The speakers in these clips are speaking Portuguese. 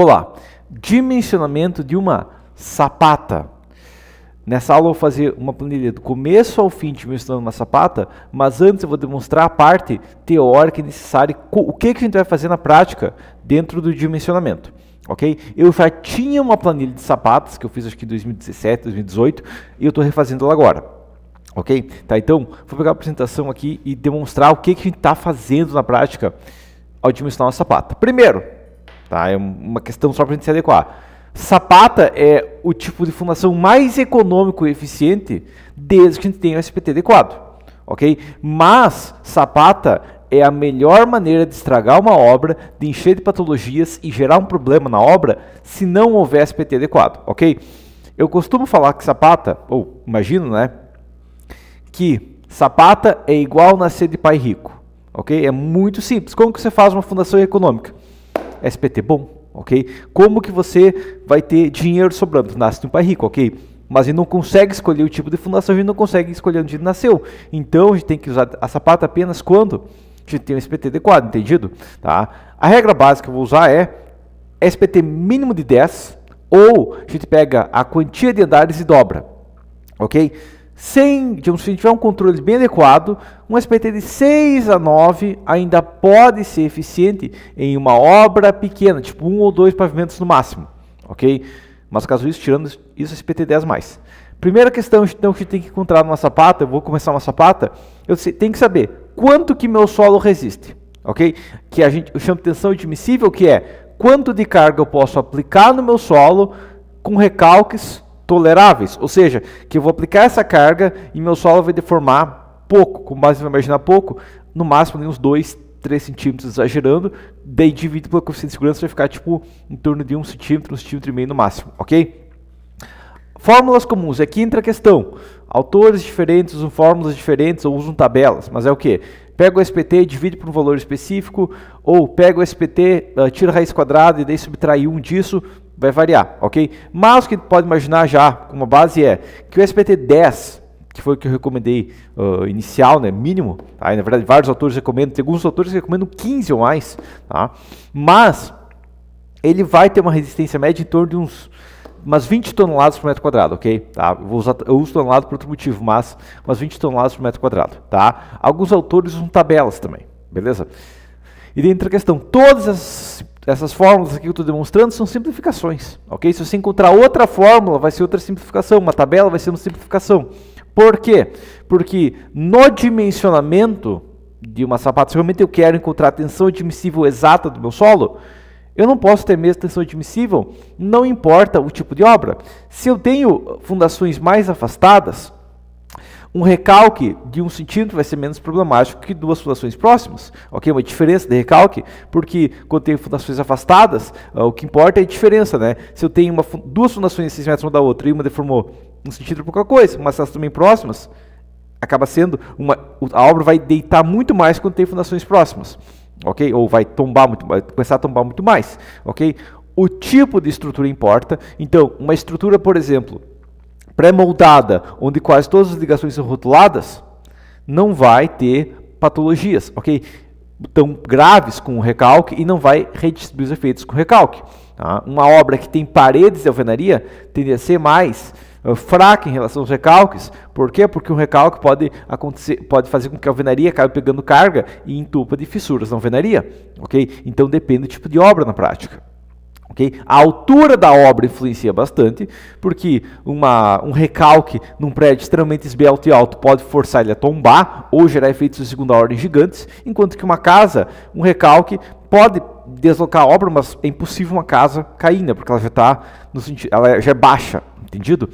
Olá, dimensionamento de uma sapata. Nessa aula eu vou fazer uma planilha do começo ao fim dimensionando uma sapata, mas antes eu vou demonstrar a parte teórica necessária, o que, que a gente vai fazer na prática dentro do dimensionamento. Ok? Eu já tinha uma planilha de sapatos que eu fiz acho que em 2017, 2018 e eu estou refazendo ela agora. Ok? Tá, então vou pegar a apresentação aqui e demonstrar o que, que a gente está fazendo na prática ao dimensionar uma sapata. Primeiro, Tá? É uma questão só para a gente se adequar. Sapata é o tipo de fundação mais econômico e eficiente desde que a gente tenha o SPT adequado, ok? Mas Sapata é a melhor maneira de estragar uma obra, de encher de patologias e gerar um problema na obra se não houver SPT adequado, ok? Eu costumo falar que Sapata, ou imagino, né? Que Sapata é igual nascer de pai rico, ok? É muito simples. Como que você faz uma fundação econômica? SPT bom, ok? Como que você vai ter dinheiro sobrando? Nasce um pai rico, ok? Mas ele não consegue escolher o tipo de fundação, ele não consegue escolher onde ele nasceu. Então a gente tem que usar a sapata apenas quando a gente tem um SPT adequado, entendido? Tá? A regra básica que eu vou usar é SPT mínimo de 10, ou a gente pega a quantia de andares e dobra, ok? sem, digamos, se a gente tiver um controle bem adequado, um SPT de 6 a 9 ainda pode ser eficiente em uma obra pequena, tipo um ou dois pavimentos no máximo, ok? Mas caso isso, tirando isso, SPT 10 mais. Primeira questão então, que tem que encontrar numa sapata, eu vou começar uma sapata, eu tenho que saber quanto que meu solo resiste, ok? Que a gente, eu chamo de tensão admissível, que é quanto de carga eu posso aplicar no meu solo com recalques toleráveis, ou seja, que eu vou aplicar essa carga e meu solo vai deformar pouco, com base em imaginar pouco, no máximo uns 2, 3 centímetros exagerando, daí divido pelo coeficiente de segurança vai ficar tipo em torno de 1 centímetro, 1 centímetro e meio no máximo, ok? Fórmulas comuns, aqui entra a questão, autores diferentes usam fórmulas diferentes ou usam tabelas, mas é o que? Pega o SPT, divide por um valor específico, ou pega o SPT, uh, eh, tira a raiz quadrada e daí subtrai um disso, vai variar, ok? Mas o que pode imaginar já como base é que o SPT 10, que foi o que eu recomendei uh, inicial, né, mínimo, tá? na verdade vários autores recomendam, tem alguns autores que recomendam 15 ou mais, tá? Mas ele vai ter uma resistência média em torno de uns umas 20 toneladas por metro quadrado, ok? Tá? Eu, vou usar, eu uso tonelada por outro motivo, mas umas 20 toneladas por metro quadrado, tá? Alguns autores usam tabelas também, beleza? E dentro da questão, todas as essas fórmulas aqui que eu estou demonstrando são simplificações, ok? Se você encontrar outra fórmula, vai ser outra simplificação, uma tabela vai ser uma simplificação. Por quê? Porque no dimensionamento de uma sapata, se realmente eu quero encontrar a tensão admissível exata do meu solo, eu não posso ter mesmo tensão admissível, não importa o tipo de obra. Se eu tenho fundações mais afastadas, um recalque de um centímetro vai ser menos problemático que duas fundações próximas, ok? Uma diferença de recalque, porque quando tem fundações afastadas, uh, o que importa é a diferença, né? Se eu tenho uma, duas fundações de 6 metros uma da outra e uma deformou um centímetro pouca coisa, mas elas também próximas, acaba sendo uma a obra vai deitar muito mais quando tem fundações próximas, ok? Ou vai tombar muito, vai começar a tombar muito mais, ok? O tipo de estrutura importa. Então, uma estrutura, por exemplo, pré-moldada, onde quase todas as ligações são rotuladas, não vai ter patologias, ok? Tão graves com o recalque e não vai redistribuir os efeitos com o recalque. Tá? Uma obra que tem paredes de alvenaria tende a ser mais eh, fraca em relação aos recalques. Por quê? Porque um recalque pode, acontecer, pode fazer com que a alvenaria acabe pegando carga e entupa de fissuras na alvenaria. ok? Então depende do tipo de obra na prática. Okay? A altura da obra influencia bastante, porque uma, um recalque num prédio extremamente esbelto e alto pode forçar ele a tombar ou gerar efeitos de segunda ordem gigantes, enquanto que uma casa, um recalque, pode deslocar a obra, mas é impossível uma casa cair, né? porque ela já está no sentido, ela já é baixa, entendido?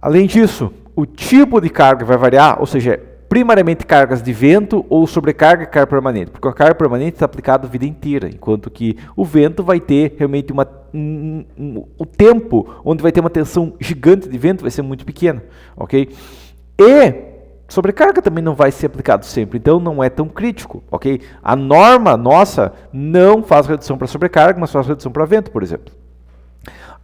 Além disso, o tipo de carga vai variar, ou seja, primariamente cargas de vento ou sobrecarga e carga permanente, porque a carga permanente está aplicada a vida inteira, enquanto que o vento vai ter realmente uma um, um, o tempo onde vai ter uma tensão gigante de vento vai ser muito pequeno, ok? E sobrecarga também não vai ser aplicado sempre, então não é tão crítico, ok? A norma nossa não faz redução para sobrecarga, mas faz redução para vento, por exemplo.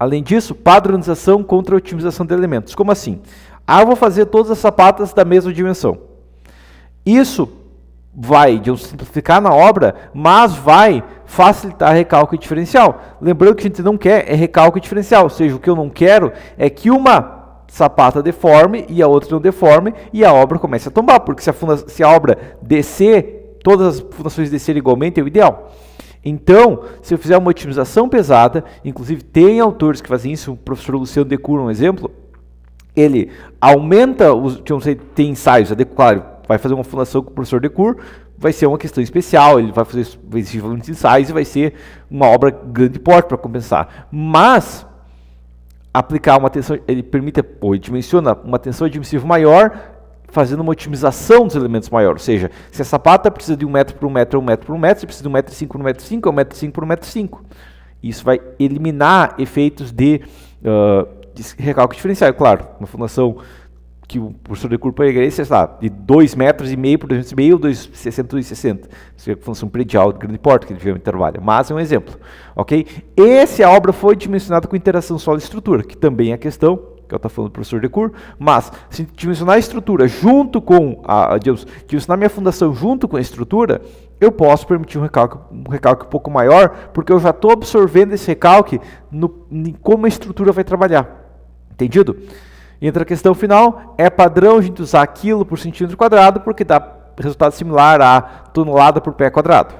Além disso, padronização contra otimização de elementos. Como assim? Ah, vou fazer todas as sapatas da mesma dimensão. Isso vai de um simplificar na obra, mas vai facilitar recalque diferencial. Lembrando que a gente não quer é recálculo diferencial, ou seja, o que eu não quero é que uma sapata deforme e a outra não deforme e a obra comece a tombar, porque se a, se a obra descer, todas as fundações descerem igualmente é o ideal. Então, se eu fizer uma otimização pesada, inclusive tem autores que fazem isso, o professor Luciano Decura, um exemplo, ele aumenta, os, tem ensaios, claro, vai fazer uma fundação com o professor Decur, vai ser uma questão especial, ele vai fazer vai exigir muitos ensaios e vai ser uma obra grande porte para compensar. Mas aplicar uma tensão, ele permite, ou ele dimensiona uma tensão admissiva maior, fazendo uma otimização dos elementos maior. Ou seja, se a sapata precisa de 1 um metro por 1 um metro, é 1 um metro por 1 metro, se precisa de um metro e por um metro e 5, é 1 metro e por um metro e Isso vai eliminar efeitos de, uh, de recalque diferencial. É claro, uma fundação que o professor de curva igreja sei lá, de 2 metros e meio por 2 metros e meio, 260. Isso é função predial de grande porte que ele geralmente trabalha. Mas é um exemplo, ok? Esse a obra foi dimensionada com interação solo-estrutura, que também é a questão que eu estou falando do professor de Decour, mas se dimensionar a estrutura junto com a, digamos, dimensionar minha fundação junto com a estrutura, eu posso permitir um recalque, um recalque um pouco maior, porque eu já estou absorvendo esse recalque no, em como a estrutura vai trabalhar. Entendido? Entra a questão final, é padrão a gente usar quilo por centímetro quadrado, porque dá resultado similar a tonelada por pé quadrado.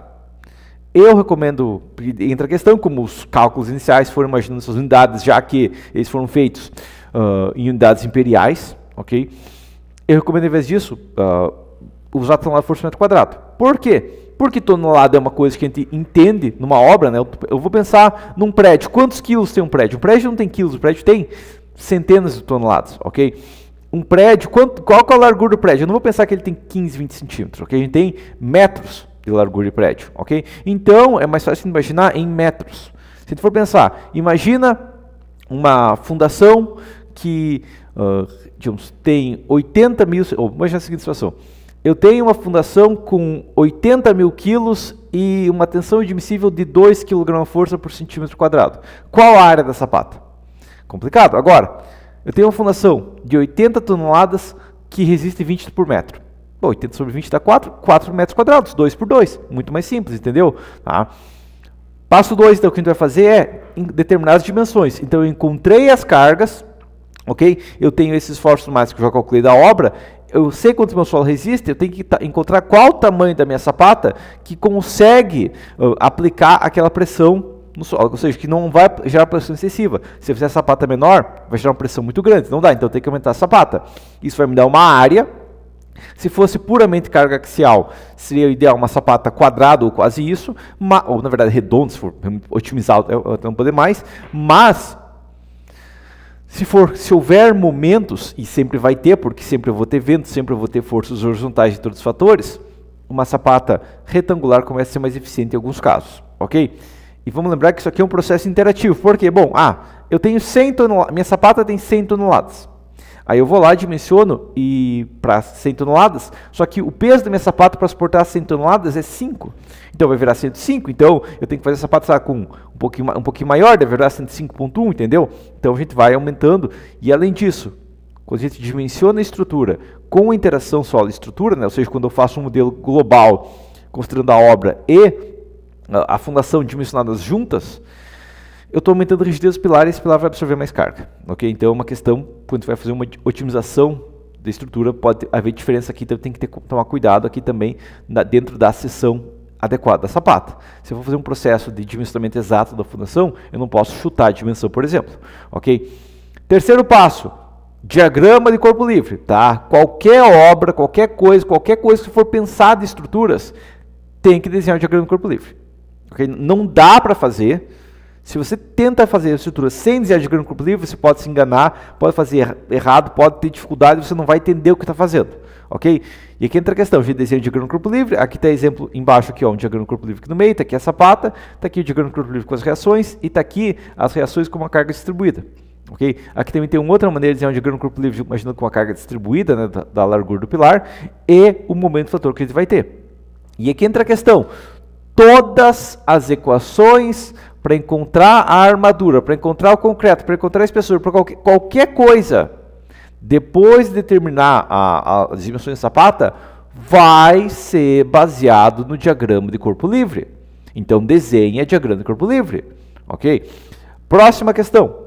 Eu recomendo, entra a questão, como os cálculos iniciais foram imaginando essas unidades, já que eles foram feitos uh, em unidades imperiais, ok? Eu recomendo, em vez disso, uh, usar tonelada por centímetro quadrado. Por quê? Porque tonelada é uma coisa que a gente entende numa obra, né? Eu, eu vou pensar num prédio. Quantos quilos tem um prédio? Um prédio não tem quilos, o prédio tem centenas de toneladas, ok? Um prédio, quanto, qual é a largura do prédio? Eu não vou pensar que ele tem 15, 20 centímetros, ok? A gente tem metros de largura de prédio, ok? Então, é mais fácil imaginar em metros. Se tu for pensar, imagina uma fundação que, uh, digamos, tem 80 mil... ou imagina a seguinte situação. Eu tenho uma fundação com 80 mil quilos e uma tensão admissível de 2 kg força por centímetro quadrado. Qual a área dessa pata? complicado. Agora, eu tenho uma fundação de 80 toneladas que resiste 20 por metro. Bom, 80 sobre 20 dá 4, 4 metros quadrados, 2 por 2, muito mais simples, entendeu? Tá? Passo 2, então, o que a gente vai fazer é em determinadas dimensões. Então, eu encontrei as cargas, ok? Eu tenho esses esforços mais que eu já calculei da obra, eu sei quanto meu solo resiste, eu tenho que encontrar qual o tamanho da minha sapata que consegue uh, aplicar aquela pressão no solo, ou seja, que não vai gerar pressão excessiva. Se eu fizer a sapata menor, vai gerar uma pressão muito grande, não dá, então tem que aumentar a sapata. Isso vai me dar uma área. Se fosse puramente carga axial, seria ideal uma sapata quadrada ou quase isso, ou na verdade redonda, se for otimizar até não poder mais, mas se, for, se houver momentos, e sempre vai ter, porque sempre eu vou ter vento, sempre eu vou ter forças horizontais de todos os fatores, uma sapata retangular começa a ser mais eficiente em alguns casos, ok? E vamos lembrar que isso aqui é um processo interativo. Por quê? Bom, ah, eu tenho 100 toneladas, minha sapata tem 100 toneladas. Aí eu vou lá, dimensiono e para 100 toneladas, só que o peso da minha sapata para suportar 100 toneladas é 5. Então vai virar 105, então eu tenho que fazer a sapata sabe, com um pouquinho, um pouquinho maior, deve virar 105.1, entendeu? Então a gente vai aumentando e além disso, quando a gente dimensiona a estrutura com a interação solo-estrutura, né, ou seja, quando eu faço um modelo global considerando a obra e a, fundação dimensionadas juntas, eu estou aumentando a rigidez dos pilares, esse pilar vai absorver mais carga. Ok? Então é uma questão, quando você vai fazer uma otimização da estrutura, pode haver diferença aqui, então tem que ter, tomar cuidado aqui também na, dentro da seção adequada da sapata. Se eu for fazer um processo de dimensionamento exato da fundação, eu não posso chutar a dimensão, por exemplo. Ok? Terceiro passo, diagrama de corpo livre, tá? Qualquer obra, qualquer coisa, qualquer coisa que for pensada em estruturas, tem que desenhar o diagrama de corpo livre. Porque não dá para fazer. Se você tenta fazer a estrutura sem desenhar de grande corpo livre, você pode se enganar, pode fazer er-, errado, pode ter dificuldade, você não vai entender o que está fazendo. Ok? E aqui entra a questão de desenho de grande corpo livre. Aqui está exemplo embaixo, aqui, ó, um diagrama corpo livre aqui no meio, está aqui a sapata, está aqui o diagrama corpo livre com as reações e está aqui as reações com uma carga distribuída. Okay? Aqui também tem uma outra maneira de desenhar um diagrama corpo livre, imaginando com uma carga distribuída né, da, da largura do pilar e o momento fator que ele vai ter. E aqui entra a questão todas as equações para encontrar a armadura, para encontrar o concreto, para encontrar a espessura, para qualquer, qualquer coisa. Depois de determinar a, a, as dimensões da sapata, vai ser baseado no diagrama de corpo livre. Então desenhe a diagrama de corpo livre, ok? Próxima questão.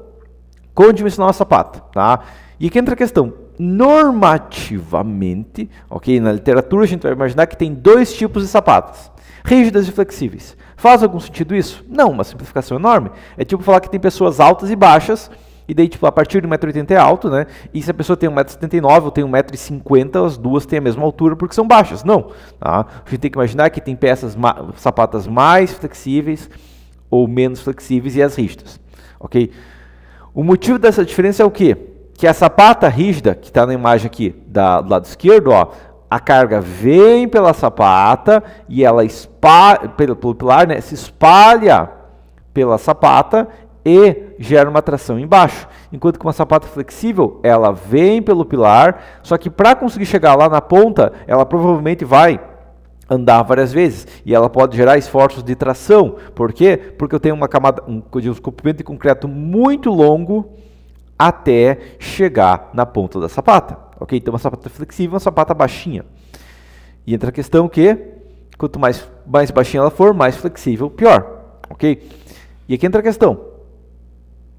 como dimensionar a sapata, tá? E aqui entra a questão, normativamente, ok? Na literatura a gente vai imaginar que tem dois tipos de sapatos. Rígidas e flexíveis. Faz algum sentido isso? Não, uma simplificação enorme. É tipo falar que tem pessoas altas e baixas, e daí, tipo, a partir de 1,80m é alto, né? E se a pessoa tem 1,79m ou tem 1,50m, as duas têm a mesma altura porque são baixas. Não. Tá? A gente tem que imaginar que tem peças, ma sapatas mais flexíveis ou menos flexíveis e as rígidas. Ok? O motivo dessa diferença é o quê? Que a sapata rígida, que está na imagem aqui da, do lado esquerdo, ó, a carga vem pela sapata e ela espalha, pelo, pilar, né, se espalha pela sapata e gera uma tração embaixo. Enquanto que uma sapata flexível, ela vem pelo pilar, só que para conseguir chegar lá na ponta, ela provavelmente vai andar várias vezes e ela pode gerar esforços de tração. Por quê? Porque eu tenho uma camada, um, um comprimento de concreto muito longo até chegar na ponta da sapata. Ok? Então uma sapata flexível, uma sapata baixinha. E entra a questão que quanto mais, mais baixinha ela for, mais flexível, pior. Ok? E aqui entra a questão.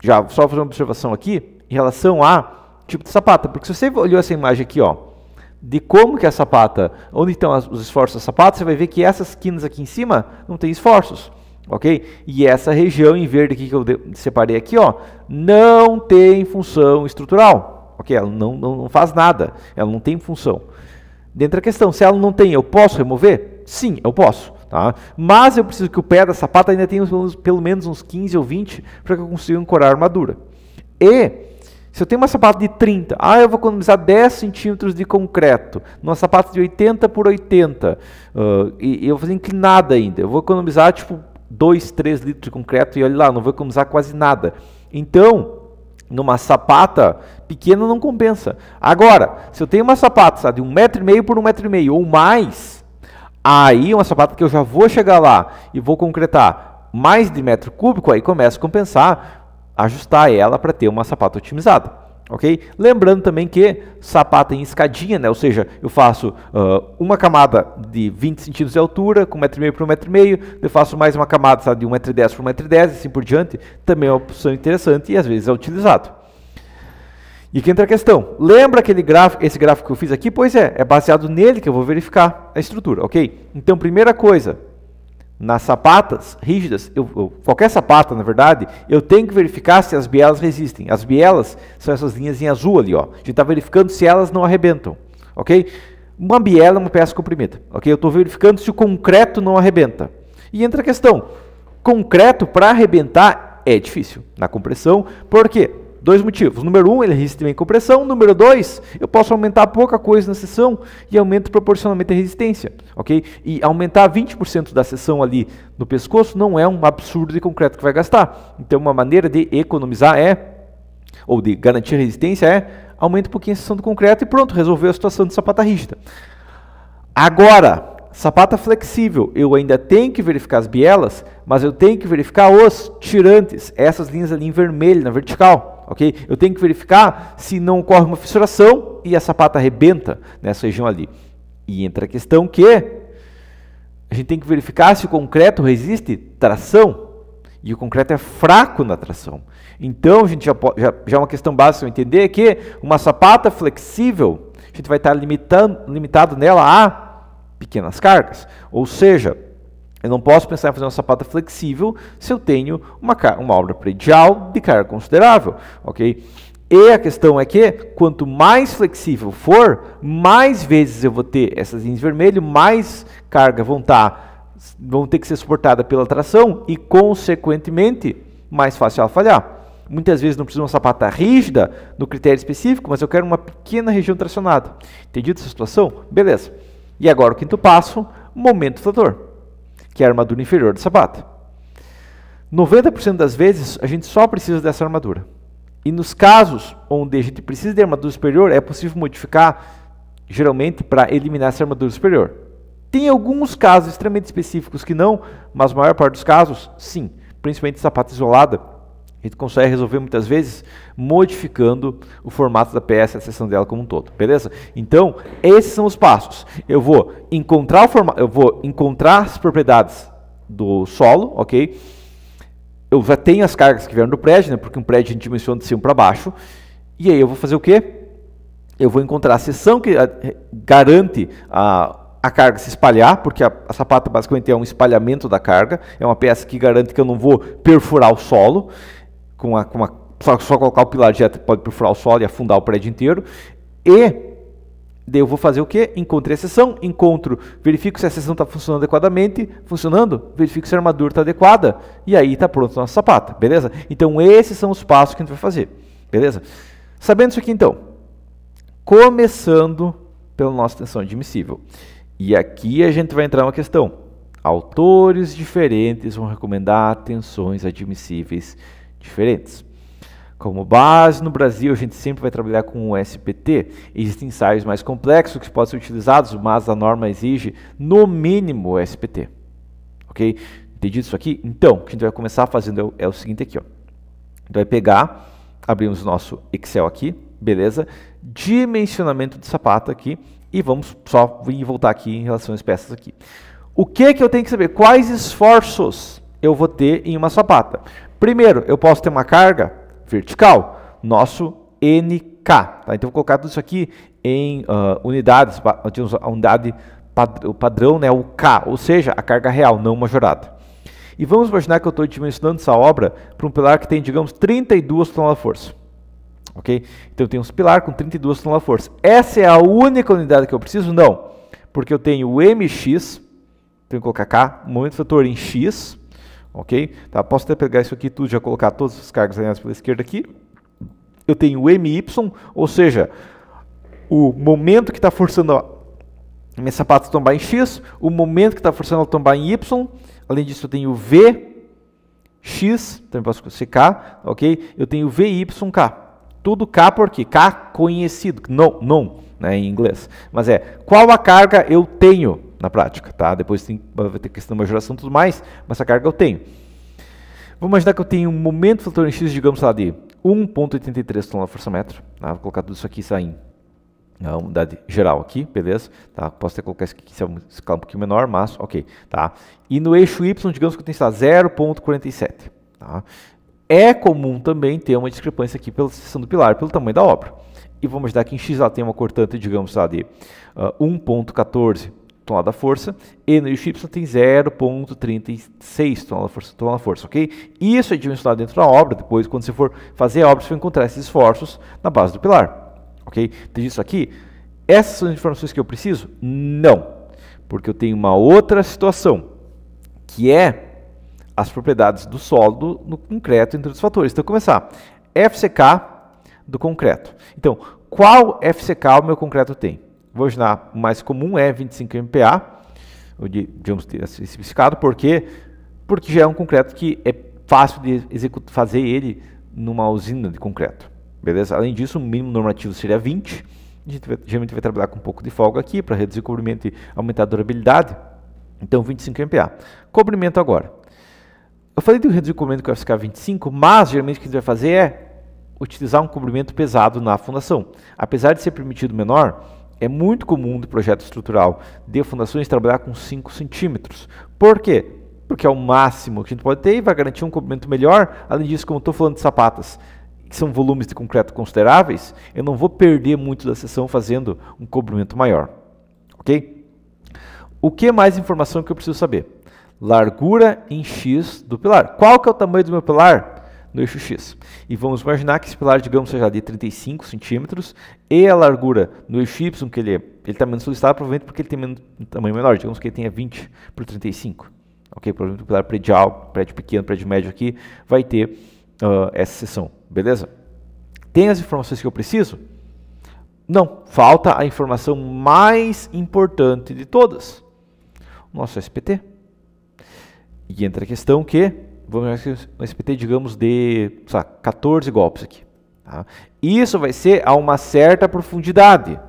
Já só fazer uma observação aqui em relação a tipo de sapata, porque se você olhou essa imagem aqui, ó, de como que é a sapata, onde estão as, os esforços da sapata, você vai ver que essas quinas aqui em cima não tem esforços, ok? E essa região em verde aqui que eu separei aqui, ó, não tem função estrutural, Ok, ela não, não, não faz nada, ela não tem função. Dentro da questão, se ela não tem, eu posso remover? Sim, eu posso. Tá? Mas eu preciso que o pé da sapata ainda tenha uns, pelo menos uns 15 ou 20 para que eu consiga ancorar a armadura. E se eu tenho uma sapata de 30, ah, eu vou economizar 10 centímetros de concreto, numa sapata de 80 por 80, uh, e, e, eu vou fazer inclinada ainda, eu vou economizar tipo 2, 3 litros de concreto e olha lá, não vou economizar quase nada. Então, numa sapata pequena não compensa. Agora, se eu tenho uma sapata sabe, de um metro e meio por um metro e meio ou mais, aí é uma sapata que eu já vou chegar lá e vou concretar mais de metro cúbico, aí começa a compensar, ajustar ela para ter uma sapata otimizada ok? Lembrando também que sapato em escadinha, né? Ou seja, eu faço uh, uma camada de 20 centímetros de altura, com 1,5m por 1,5m, eu faço mais uma camada sabe, de 1,10m por 1,10m, assim por diante, também é uma opção interessante e às vezes é utilizado. E aqui entra a questão, lembra aquele gráfico, esse gráfico que eu fiz aqui? Pois é, é baseado nele que eu vou verificar a estrutura, ok? Então, primeira coisa, nas sapatas rígidas, eu, qualquer sapata, na verdade, eu tenho que verificar se as bielas resistem. As bielas são essas linhas em azul ali, ó. A gente está verificando se elas não arrebentam, ok? Uma biela é uma peça comprimida, ok? Eu estou verificando se o concreto não arrebenta. E entra a questão, concreto para arrebentar é difícil na compressão, por quê? Dois motivos. Número um, ele resiste bem à compressão. Número dois, eu posso aumentar pouca coisa na sessão e aumento proporcionalmente a resistência. ok? E aumentar 20% da sessão ali no pescoço não é um absurdo de concreto que vai gastar. Então, uma maneira de economizar é, ou de garantir resistência é, aumenta um pouquinho a sessão do concreto e pronto, resolveu a situação de sapata rígida. Agora, sapata flexível, eu ainda tenho que verificar as bielas, mas eu tenho que verificar os tirantes, essas linhas ali em vermelho, na vertical ok? Eu tenho que verificar se não ocorre uma fissuração e essa pata arrebenta nessa região ali. E entra a questão que a gente tem que verificar se o concreto resiste tração e o concreto é fraco na tração. Então, a gente já, já, já é uma questão básica entender que uma sapata flexível, a gente vai estar limitando, limitado nela a pequenas cargas. Ou seja, eu não posso pensar em fazer uma sapata flexível se eu tenho uma, uma obra predial de carga considerável, ok? E a questão é que quanto mais flexível for, mais vezes eu vou ter essas linhas vermelhas, mais carga vão estar, tá, vão ter que ser suportada pela tração e, consequentemente, mais fácil ela falhar. Muitas vezes não precisa de uma sapata rígida no critério específico, mas eu quero uma pequena região tracionada. Entendido essa situação? Beleza. E agora o quinto passo, momento flator que é a armadura inferior do sapato. 90% das vezes a gente só precisa dessa armadura. E nos casos onde a gente precisa de armadura superior, é possível modificar, geralmente, para eliminar essa armadura superior. Tem alguns casos extremamente específicos que não, mas a maior parte dos casos, sim. Principalmente sapata isolada, a gente consegue resolver muitas vezes modificando o formato da peça, a seção dela como um todo, beleza? Então, esses são os passos. Eu vou encontrar o forma, eu vou encontrar as propriedades do solo, OK? Eu já tenho as cargas que vieram do prédio, né? Porque um prédio a gente dimensiona de cima para baixo. E aí eu vou fazer o quê? Eu vou encontrar a seção que eh, garante a a carga se espalhar, porque a, a, sapata basicamente é um espalhamento da carga, é uma peça que garante que eu não vou perfurar o solo com a, com a só, só, colocar o pilar direto pode perfurar o solo e afundar o prédio inteiro. E eu vou fazer o que? Encontrei a sessão, encontro, verifico se a sessão está funcionando adequadamente, funcionando, verifico se a armadura está adequada, e aí está pronto a nossa sapata, beleza? Então esses são os passos que a gente vai fazer, beleza? Sabendo isso aqui então, começando pela nossa tensão admissível. E aqui a gente vai entrar uma questão. Autores diferentes vão recomendar tensões admissíveis diferentes diferentes. Como base, no Brasil a gente sempre vai trabalhar com o SPT. Existem ensaios mais complexos que podem ser utilizados, mas a norma exige no mínimo o SPT. Ok? Entendido isso aqui? Então, o que a gente vai começar fazendo é o é seguinte aqui. Ó. gente vai pegar, abrimos nosso Excel aqui, beleza? Dimensionamento de sapata aqui e vamos só vir voltar aqui em relação às peças aqui. O que, que eu tenho que saber? Quais esforços eu vou ter em uma sapata? Primeiro, eu posso ter uma carga vertical, nosso NK. Tá? Então, vou colocar tudo isso aqui em uh, unidades, a unidade o padrão, né, o K, ou seja, a carga real, não majorada. E vamos imaginar que eu estou dimensionando essa obra para um pilar que tem, digamos, 32 toneladas-força. Ok? Então eu tenho um pilar com 32 toneladas-força. Essa é a única unidade que eu preciso? Não. Porque eu tenho o MX, tenho que colocar K, momento vetor em X, Ok? Tá, posso até pegar isso aqui tudo, já colocar todos os cargos alinhados pela esquerda aqui. Eu tenho o MY, ou seja, o momento que está forçando a minha sapata a tombar em X, o momento que está forçando ela a tombar em Y. Além disso, eu tenho o V, X, também posso ser K, ok? Eu tenho V, Y, K. Tudo K porque K conhecido, não, não, né, em inglês. Mas é, qual a carga eu tenho? na prática, tá? Depois tem, vai ter questão de majoração e tudo mais, mas essa carga eu tenho. Vamos imaginar que eu tenho um momento fator em x, digamos lá, de 1.83 toneladas força metro. Tá? Vou colocar tudo isso aqui saindo. A unidade geral aqui, beleza? Tá? Posso até colocar isso aqui, se é uma escala um pouquinho menor, mas ok. Tá? E no eixo y, digamos que eu tenho, 0.47. Tá? É comum também ter uma discrepância aqui pela seção do pilar, pelo tamanho da obra. E vamos dar que em x lá tem uma cortante, digamos lá, de uh, ah, 1.14 tonelada força, e no y tem 0,36 tonelada força, tonelada força, ok? Isso é dimensionado dentro da obra, depois quando você for fazer a obra, você vai encontrar esses esforços na base do pilar, ok? Tem isso aqui? Essas são as informações que eu preciso? Não, porque eu tenho uma outra situação, que é as propriedades do sólido no concreto, entre os fatores. Então, começar, FCK do concreto. Então, qual FCK o meu concreto tem? Hoje O mais comum é 25 MPa, ou de, digamos, especificado, porque porque já é um concreto que é fácil de executar, fazer ele numa usina de concreto. Beleza? Além disso, o mínimo normativo seria 20. A gente vai, geralmente vai trabalhar com um pouco de folga aqui para reduzir o cobrimento e aumentar a durabilidade. Então, 25 MPa. Cobrimento agora. Eu falei de reduzir o cobrimento que vai ficar 25, mas geralmente o que a gente vai fazer é utilizar um cobrimento pesado na fundação. Apesar de ser permitido menor, é muito comum do projeto estrutural de fundações trabalhar com 5 centímetros. Por quê? Porque é o máximo que a gente pode ter e vai garantir um comprimento melhor. Além disso, como estou falando de sapatas, que são volumes de concreto consideráveis, eu não vou perder muito da sessão fazendo um comprimento maior. Ok? O que mais informação que eu preciso saber? Largura em X do pilar. Qual que é o tamanho do meu pilar? no eixo X. E vamos imaginar que esse pilar, digamos, seja de 35 centímetros e a largura no eixo Y, que ele é, está menos solicitado, provavelmente porque ele tem menos, um tamanho menor, digamos que ele tenha 20 por 35. Ok, provavelmente o pilar predial, prédio pequeno, prédio médio aqui, vai ter uh, essa seção, beleza? Tem as informações que eu preciso? Não, falta a informação mais importante de todas, o nosso SPT. E entra a questão que vamos assim, um SPT, digamos, de lá, 14 golpes aqui. Tá? Isso vai ser a uma certa profundidade.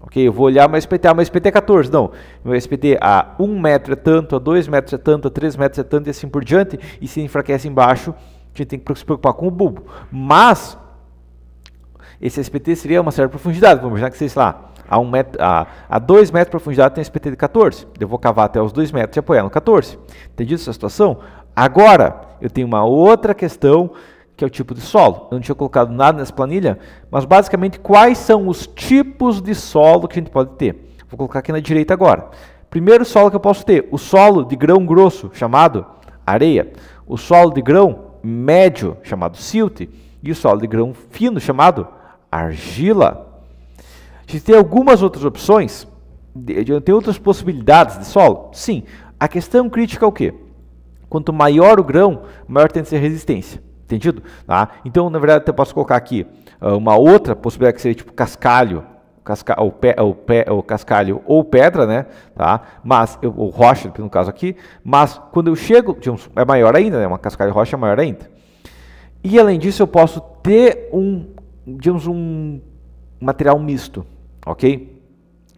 Ok, eu vou olhar meu SPT, ah, meu SPT é 14, não. Meu SPT a 1 metro é tanto, a 2 metros é tanto, a 3 metros é tanto e assim por diante. E se enfraquece embaixo, a gente tem que se preocupar com o bulbo. Mas, esse SPT seria uma certa profundidade. Vamos imaginar que seja, lá, a 1 metro, a, a 2 metros de profundidade tem um SPT de 14. Eu vou cavar até os 2 metros e apoiar no 14. Entendido essa situação? Agora, eu tenho uma outra questão que é o tipo de solo. Eu não tinha colocado nada nessa planilha, mas basicamente quais são os tipos de solo que a gente pode ter. Vou colocar aqui na direita agora. Primeiro solo que eu posso ter, o solo de grão grosso, chamado areia. O solo de grão médio, chamado silt. E o solo de grão fino, chamado argila. A gente tem algumas outras opções, tem outras possibilidades de solo? Sim. A questão crítica é o quê? Quanto maior o grão, maior tem a ser a resistência. Entendido? Tá? Então, na verdade, eu posso colocar aqui uh, uma outra possibilidade que seria tipo cascalho, casca, ou, pe, ou, pe, ou cascalho ou pedra, né? Tá? Mas, eu, ou rocha, no caso aqui. Mas, quando eu chego, digamos, é maior ainda, né? Uma cascalho rocha é maior ainda. E, além disso, eu posso ter um, digamos, um material misto, ok?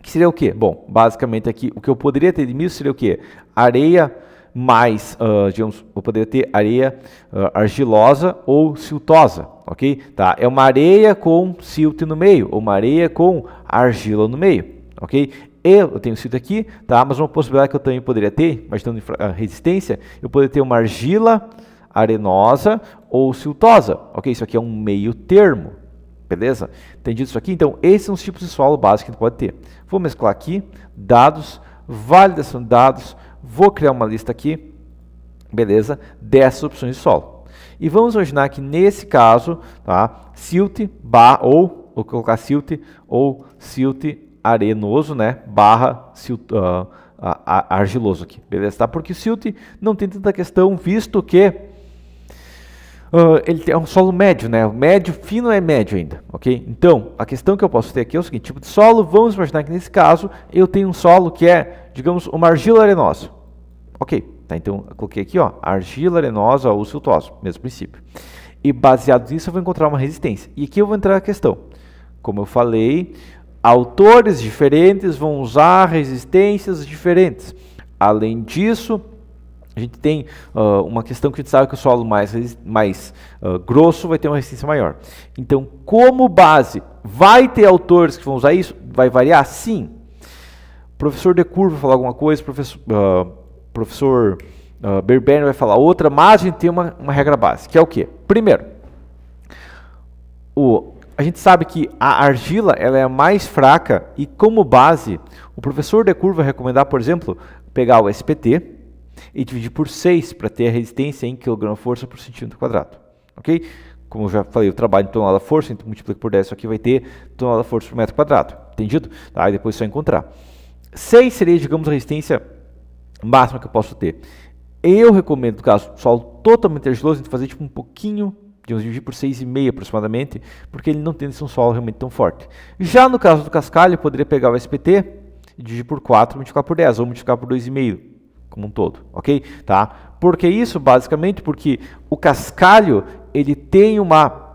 Que seria o quê? Bom, basicamente aqui, o que eu poderia ter de misto seria o quê? Areia, mais, uh, digamos, eu poderia ter areia uh, argilosa ou siltosa, ok? Tá? É uma areia com silt no meio, ou uma areia com argila no meio, ok? eu tenho silt aqui, tá? Mas uma possibilidade que eu também poderia ter, imaginando a ah, resistência, eu poderia ter uma argila arenosa ou siltosa, ok? Isso aqui é um meio termo, beleza? Entendido isso aqui? Então, esses são os tipos de solo básicos que a gente pode ter. Vou mesclar aqui, dados, validação de dados, Vou criar uma lista aqui, beleza, dessas opções de solo. E vamos imaginar que nesse caso, tá, silt bar ou vou colocar silt ou silt arenoso, né, barra silt, uh, argiloso aqui, beleza? Tá? Porque o silt não tem tanta questão, visto que uh, ele é um solo médio, né? O médio fino é médio ainda, ok? Então, a questão que eu posso ter aqui é o seguinte, tipo de solo, vamos imaginar que nesse caso eu tenho um solo que é, digamos, uma argila arenosa, Ok, tá, então eu coloquei aqui, ó, argila, arenosa ou siltosa, mesmo princípio. E baseado nisso eu vou encontrar uma resistência. E aqui eu vou entrar na questão. Como eu falei, autores diferentes vão usar resistências diferentes. Além disso, a gente tem uh, uma questão que a gente sabe que o solo mais, mais uh, grosso vai ter uma resistência maior. Então, como base, vai ter autores que vão usar isso? Vai variar? Sim. Professor de curva falar alguma coisa, professor... Uh, professor uh, ah, Berber vai falar outra, mas a gente tem uma, uma regra básica, que é o quê? Primeiro, o, a gente sabe que a argila ela é mais fraca e como base, o professor de curva recomendar, por exemplo, pegar o SPT e dividir por 6 para ter a resistência em quilograma-força por centímetro quadrado, ok? Como eu já falei, eu trabalho em tonelada-força, então multiplica por 10, isso aqui vai ter tonelada-força por metro quadrado, entendido? Tá, depois é só encontrar. 6 seria, digamos, a resistência máxima que eu posso ter. Eu recomendo, no caso, solo totalmente argiloso, fazer tipo um pouquinho de uns dividir por 6,5 aproximadamente, porque ele não tem um solo realmente tão forte. Já no caso do cascalho, eu poderia pegar o SPT, dividir por 4, multiplicar por 10, ou multiplicar por 2,5 como um todo, ok? Tá? Por que isso? Basicamente porque o cascalho, ele tem uma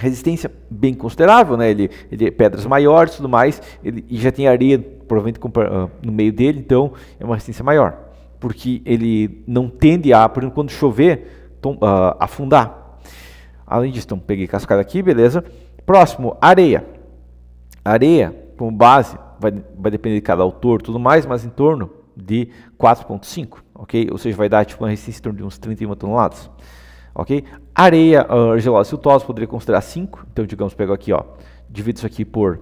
resistência bem considerável, né? Ele, ele pedras maiores, tudo mais, ele, e já tem areia provavelmente ah, no meio dele, então é uma resistência maior, porque ele não tende a, por exemplo, quando chover, tom, uh, afundar. Além disso, então peguei cascada aqui, beleza? Próximo, areia. Areia como base vai, vai depender de cada autor, tudo mais, mas em torno de 4.5, ok? Ou seja, vai dar tipo uma resistência em torno de uns 31 toneladas ok? Areia uh, ah, argilosa siltosa, poderia considerar 5, então digamos, pego aqui, ó, divido isso aqui por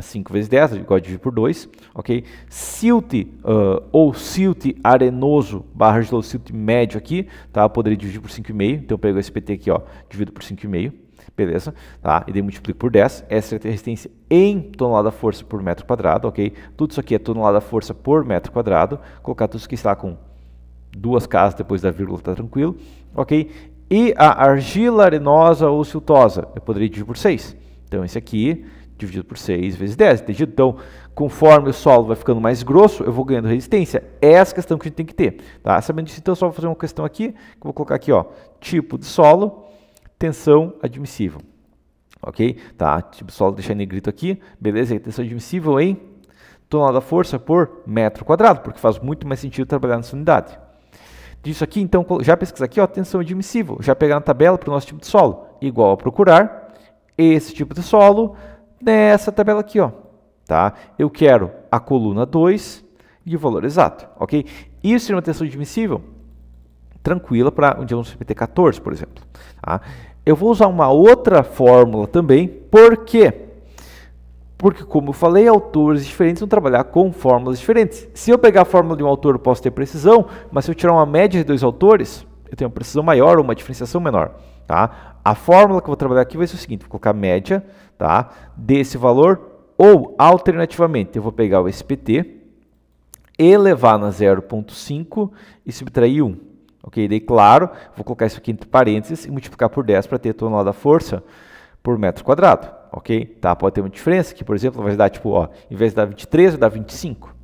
5 ah, vezes 10, igual a dividir por 2, ok? Silt uh, ou silt arenoso barra argiloso silt médio aqui, tá? Eu poderia dividir por 5,5, então pego esse PT aqui, ó, divido por 5,5, beleza? Tá? E daí multiplico por 10, essa é a resistência em tonelada força por metro quadrado, ok? Tudo isso aqui é tonelada força por metro quadrado, colocar tudo isso que está com duas casas depois da vírgula, tá tranquilo, ok? E a argila arenosa ou siltosa, eu poderia dividir por 6. Então esse aqui, dividido por 6 vezes 10, entendido? Então, conforme o solo vai ficando mais grosso, eu vou ganhando resistência. É essa questão que a gente tem que ter. Tá? Sabendo disso, então, só vou fazer uma questão aqui, que eu vou colocar aqui, ó, tipo de solo, tensão admissível. Ok? Tá, tipo de solo, deixar em negrito aqui, beleza? tensão admissível em tonelada força por metro quadrado, porque faz muito mais sentido trabalhar nessa unidade disso aqui, então já pesquisa aqui, ó, tensão admissível. Já pegar na tabela para o nosso tipo de solo, igual a procurar esse tipo de solo nessa tabela aqui, ó. Tá? Eu quero a coluna 2 e o valor exato, ok? Isso seria é uma tensão admissível tranquila para um dia no CPT 14, por exemplo. Tá? Eu vou usar uma outra fórmula também, porque porque, como eu falei, autores diferentes vão trabalhar com fórmulas diferentes. Se eu pegar a fórmula de um autor, eu posso ter precisão, mas se eu tirar uma média de dois autores, eu tenho uma precisão maior ou uma diferenciação menor. Tá? A fórmula que eu vou trabalhar aqui vai ser o seguinte, vou colocar média tá? desse valor, ou, alternativamente, eu vou pegar o SPT, elevar na 0.5 e subtrair 1. Ok, daí claro, vou colocar isso aqui entre parênteses e multiplicar por 10 para ter a tonelada da força por metro quadrado, ok? Tá, pode ter uma diferença que, por exemplo, vai dar tipo, ó, em vez de dar 23, vai dar 25.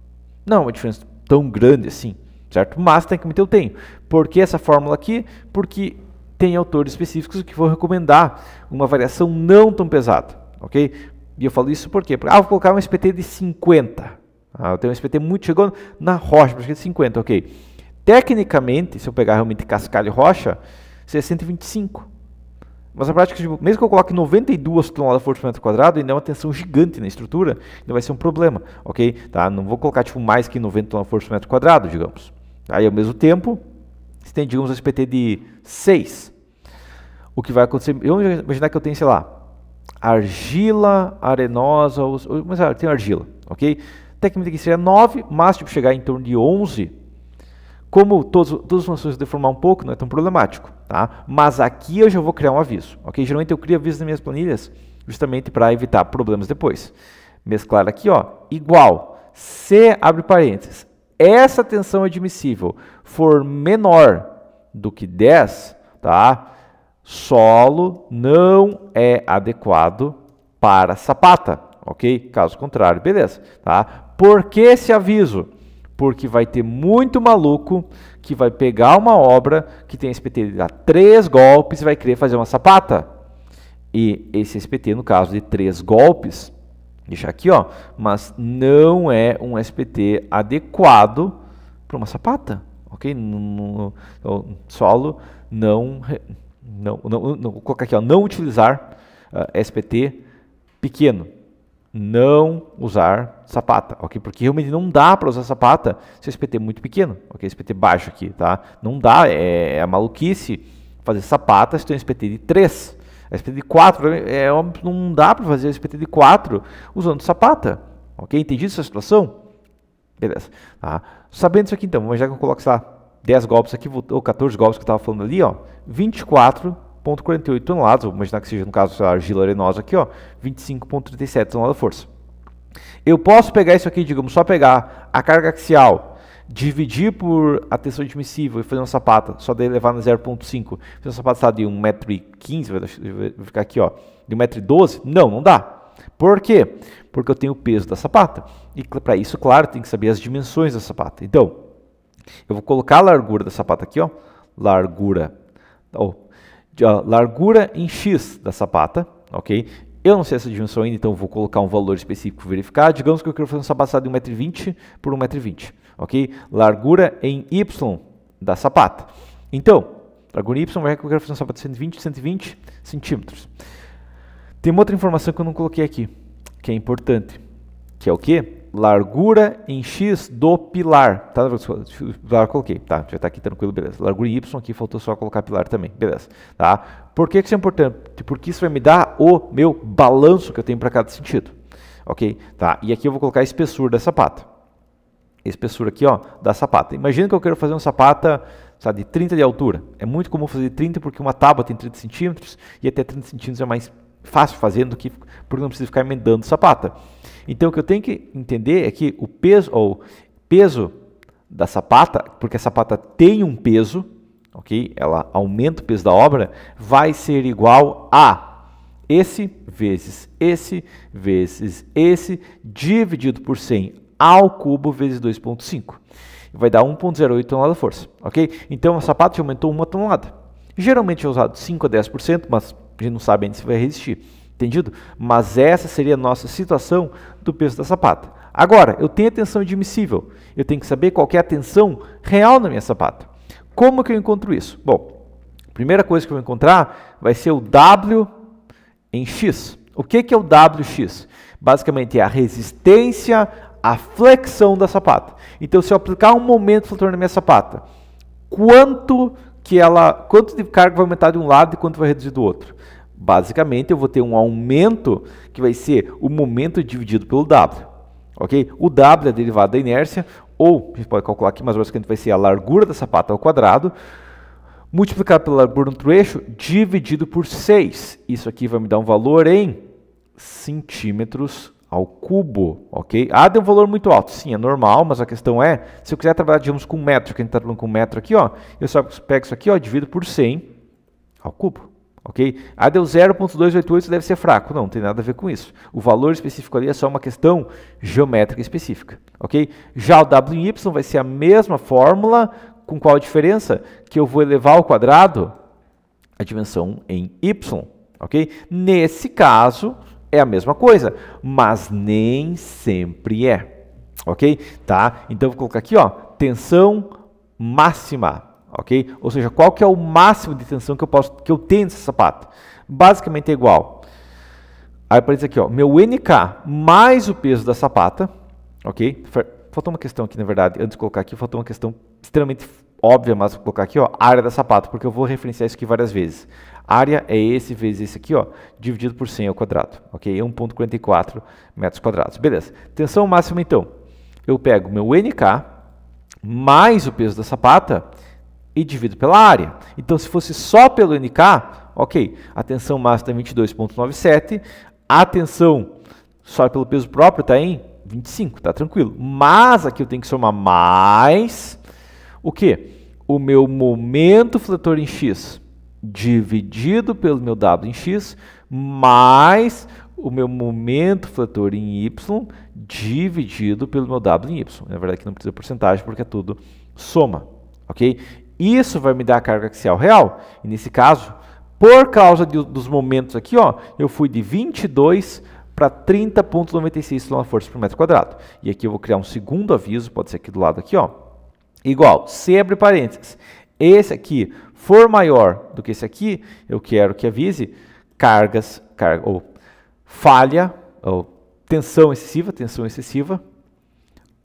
Não é uma diferença tão grande assim, certo? Mas tem que me o tenho. Por que essa fórmula aqui? Porque tem autores específicos que vão recomendar uma variação não tão pesada, ok? E eu falo isso por quê? Porque, ah, vou colocar um SPT de 50. Ah, eu tenho um SPT muito chegando na rocha, porque é 50, ok? Tecnicamente, se eu pegar realmente cascalho e rocha, seria 125, mas a prática, tipo, mesmo que eu coloque 92 toneladas por metro quadrado, ainda é uma tensão gigante na estrutura, ainda vai ser um problema, ok? Tá? Não vou colocar tipo, mais que 90 toneladas por metro quadrado, digamos. Aí, ao mesmo tempo, se tem, digamos, um SPT de 6, o que vai acontecer... Eu imaginar que eu tenho, sei lá, argila, arenosa, mas ah, tem argila, ok? Tecnicamente seria 9, mas tipo, chegar em torno de 11, como todos, todas as funções deformar um pouco, não é tão problemático, tá? Mas aqui eu já vou criar um aviso, ok? Geralmente eu crio avisos nas minhas planilhas justamente para evitar problemas depois. Mesclar aqui, ó, igual, se abre parênteses, essa tensão admissível for menor do que 10, tá? Solo não é adequado para sapata, ok? Caso contrário, beleza, tá? Por que esse aviso? porque vai ter muito maluco que vai pegar uma obra que tem SPT de três golpes e vai querer fazer uma sapata. E esse SPT, no caso de três golpes, deixar aqui, ó, mas não é um SPT adequado para uma sapata, ok? No, solo não, não, não, não, vou colocar aqui, ó, não utilizar uh, ah, SPT pequeno, não usar sapata, ok? Porque realmente não dá para usar sapata se o SPT é muito pequeno, ok? SPT baixo aqui, tá? Não dá, é, é a maluquice fazer sapata se tem um SPT de 3. A SPT de 4, é, é não dá para fazer a SPT de 4 usando sapata, ok? Entendido essa situação? Beleza. Tá? Sabendo isso aqui então, já que eu coloco, sei lá, 10 golpes aqui, ou 14 golpes que eu estava falando ali, ó, 24 25,48 toneladas, vou imaginar que seja no caso a argila arenosa aqui, ó, 25,37 toneladas de força. Eu posso pegar isso aqui, digamos, só pegar a carga axial, dividir por a tensão admissível e fazer uma sapata, só de levar no 0.5, fazer uma sapata de 1,15m, vai ficar aqui, ó, de 1,12m? Não, não dá. Por quê? Porque eu tenho o peso da sapata. E para isso, claro, tem que saber as dimensões da sapata. Então, eu vou colocar a largura da sapata aqui, ó, largura, ó largura em x da sapata, ok? Eu não sei essa dimensão ainda, então vou colocar um valor específico verificar. Digamos que eu quero fazer uma sapata de 1,20m por 1,20m, ok? Largura em y da sapata. Então, largura em y vai que eu quero fazer uma sapata de 120, 120 centímetros. Tem uma outra informação que eu não coloquei aqui, que é importante, que é o quê? largura em x do pilar, tá? Pilar coloquei, tá? Já está aqui tranquilo, beleza. Largura em y aqui, faltou só colocar pilar também, beleza, tá? Por que, isso é importante? Porque isso vai me dar o meu balanço que eu tenho para cada sentido, ok? Tá? E aqui eu vou colocar a espessura da sapata. espessura aqui, ó, da sapata. Imagina que eu quero fazer uma sapata sabe, de 30 de altura. É muito comum fazer 30 porque uma tábua tem 30 centímetros e até 30 centímetros é mais fácil fazendo que porque não precisa ficar emendando sapata. Então o que eu tenho que entender é que o peso ou peso da sapata, porque a sapata tem um peso, ok? Ela aumenta o peso da obra, vai ser igual a esse vezes esse vezes esse dividido por 100 ao cubo vezes 2.5. Vai dar 1.08 tonelada de força, ok? Então a sapata aumentou uma tonelada. Geralmente é usado 5 a 10%, mas a gente não sabe ainda se vai resistir. Entendido? Mas essa seria a nossa situação do peso da sapata. Agora, eu tenho a tensão admissível. Eu tenho que saber qual é a tensão real na minha sapata. Como que eu encontro isso? Bom, a primeira coisa que eu vou encontrar vai ser o W em X. O que, que é o WX? Basicamente é a resistência à flexão da sapata. Então, se eu aplicar um momento flutuante na minha sapata, quanto que ela, quanto de carga vai aumentar de um lado e quanto vai reduzir do outro. Basicamente, eu vou ter um aumento que vai ser o momento dividido pelo W. Ok? O W é derivado da inércia, ou, a gente pode calcular aqui mais ou menos que vai ser a largura da sapata ao quadrado, multiplicado pela largura no eixo dividido por 6. Isso aqui vai me dar um valor em centímetros ao cubo, ok? Ah, deu um valor muito alto. Sim, é normal, mas a questão é, se eu quiser trabalhar, digamos, com metro, que a gente está trabalhando com metro aqui, ó, eu só pego isso aqui, ó, divido por 100 ao cubo, ok? Ah, deu 0.288, deve ser fraco. Não, não tem nada a ver com isso. O valor específico ali é só uma questão geométrica específica, ok? Já o w y vai ser a mesma fórmula, com qual a diferença? Que eu vou elevar ao quadrado a dimensão em Y, ok? Nesse caso, é a mesma coisa, mas nem sempre é. Ok? Tá? Então vou colocar aqui, ó, tensão máxima, ok? Ou seja, qual que é o máximo de tensão que eu posso que eu tenho nesse sapato? Basicamente é igual. Aí aparece aqui, ó, meu NK mais o peso da sapata, ok? Faltou uma questão aqui, na verdade, antes de colocar aqui, faltou uma questão extremamente óbvia, mas vou colocar aqui, ó, área da sapata, porque eu vou referenciar isso aqui várias vezes. Área é esse vezes esse aqui, ó, dividido por 100 ao quadrado, ok? 1.44 é metros quadrados. Beleza. Tensão máxima, então. Eu pego meu NK mais o peso da sapata e divido pela área. Então, se fosse só pelo NK, ok, a tensão máxima é 22.97, a tensão só é pelo peso próprio está em 25, tá tranquilo. Mas aqui eu tenho que somar mais o que? O meu momento fletor em X dividido pelo meu W em X, mais o meu momento fletor em Y dividido pelo meu W em Y. Na verdade, aqui não precisa porcentagem porque é tudo soma, ok? Isso vai me dar a carga axial real. E nesse caso, por causa de, dos momentos aqui, ó, eu fui de 22 para 30.96 força por metro quadrado. E aqui eu vou criar um segundo aviso, pode ser aqui do lado aqui, ó. Igual, sempre parênteses. Esse aqui for maior do que esse aqui, eu quero que avise cargas, ou falha, ou tensão excessiva, tensão excessiva,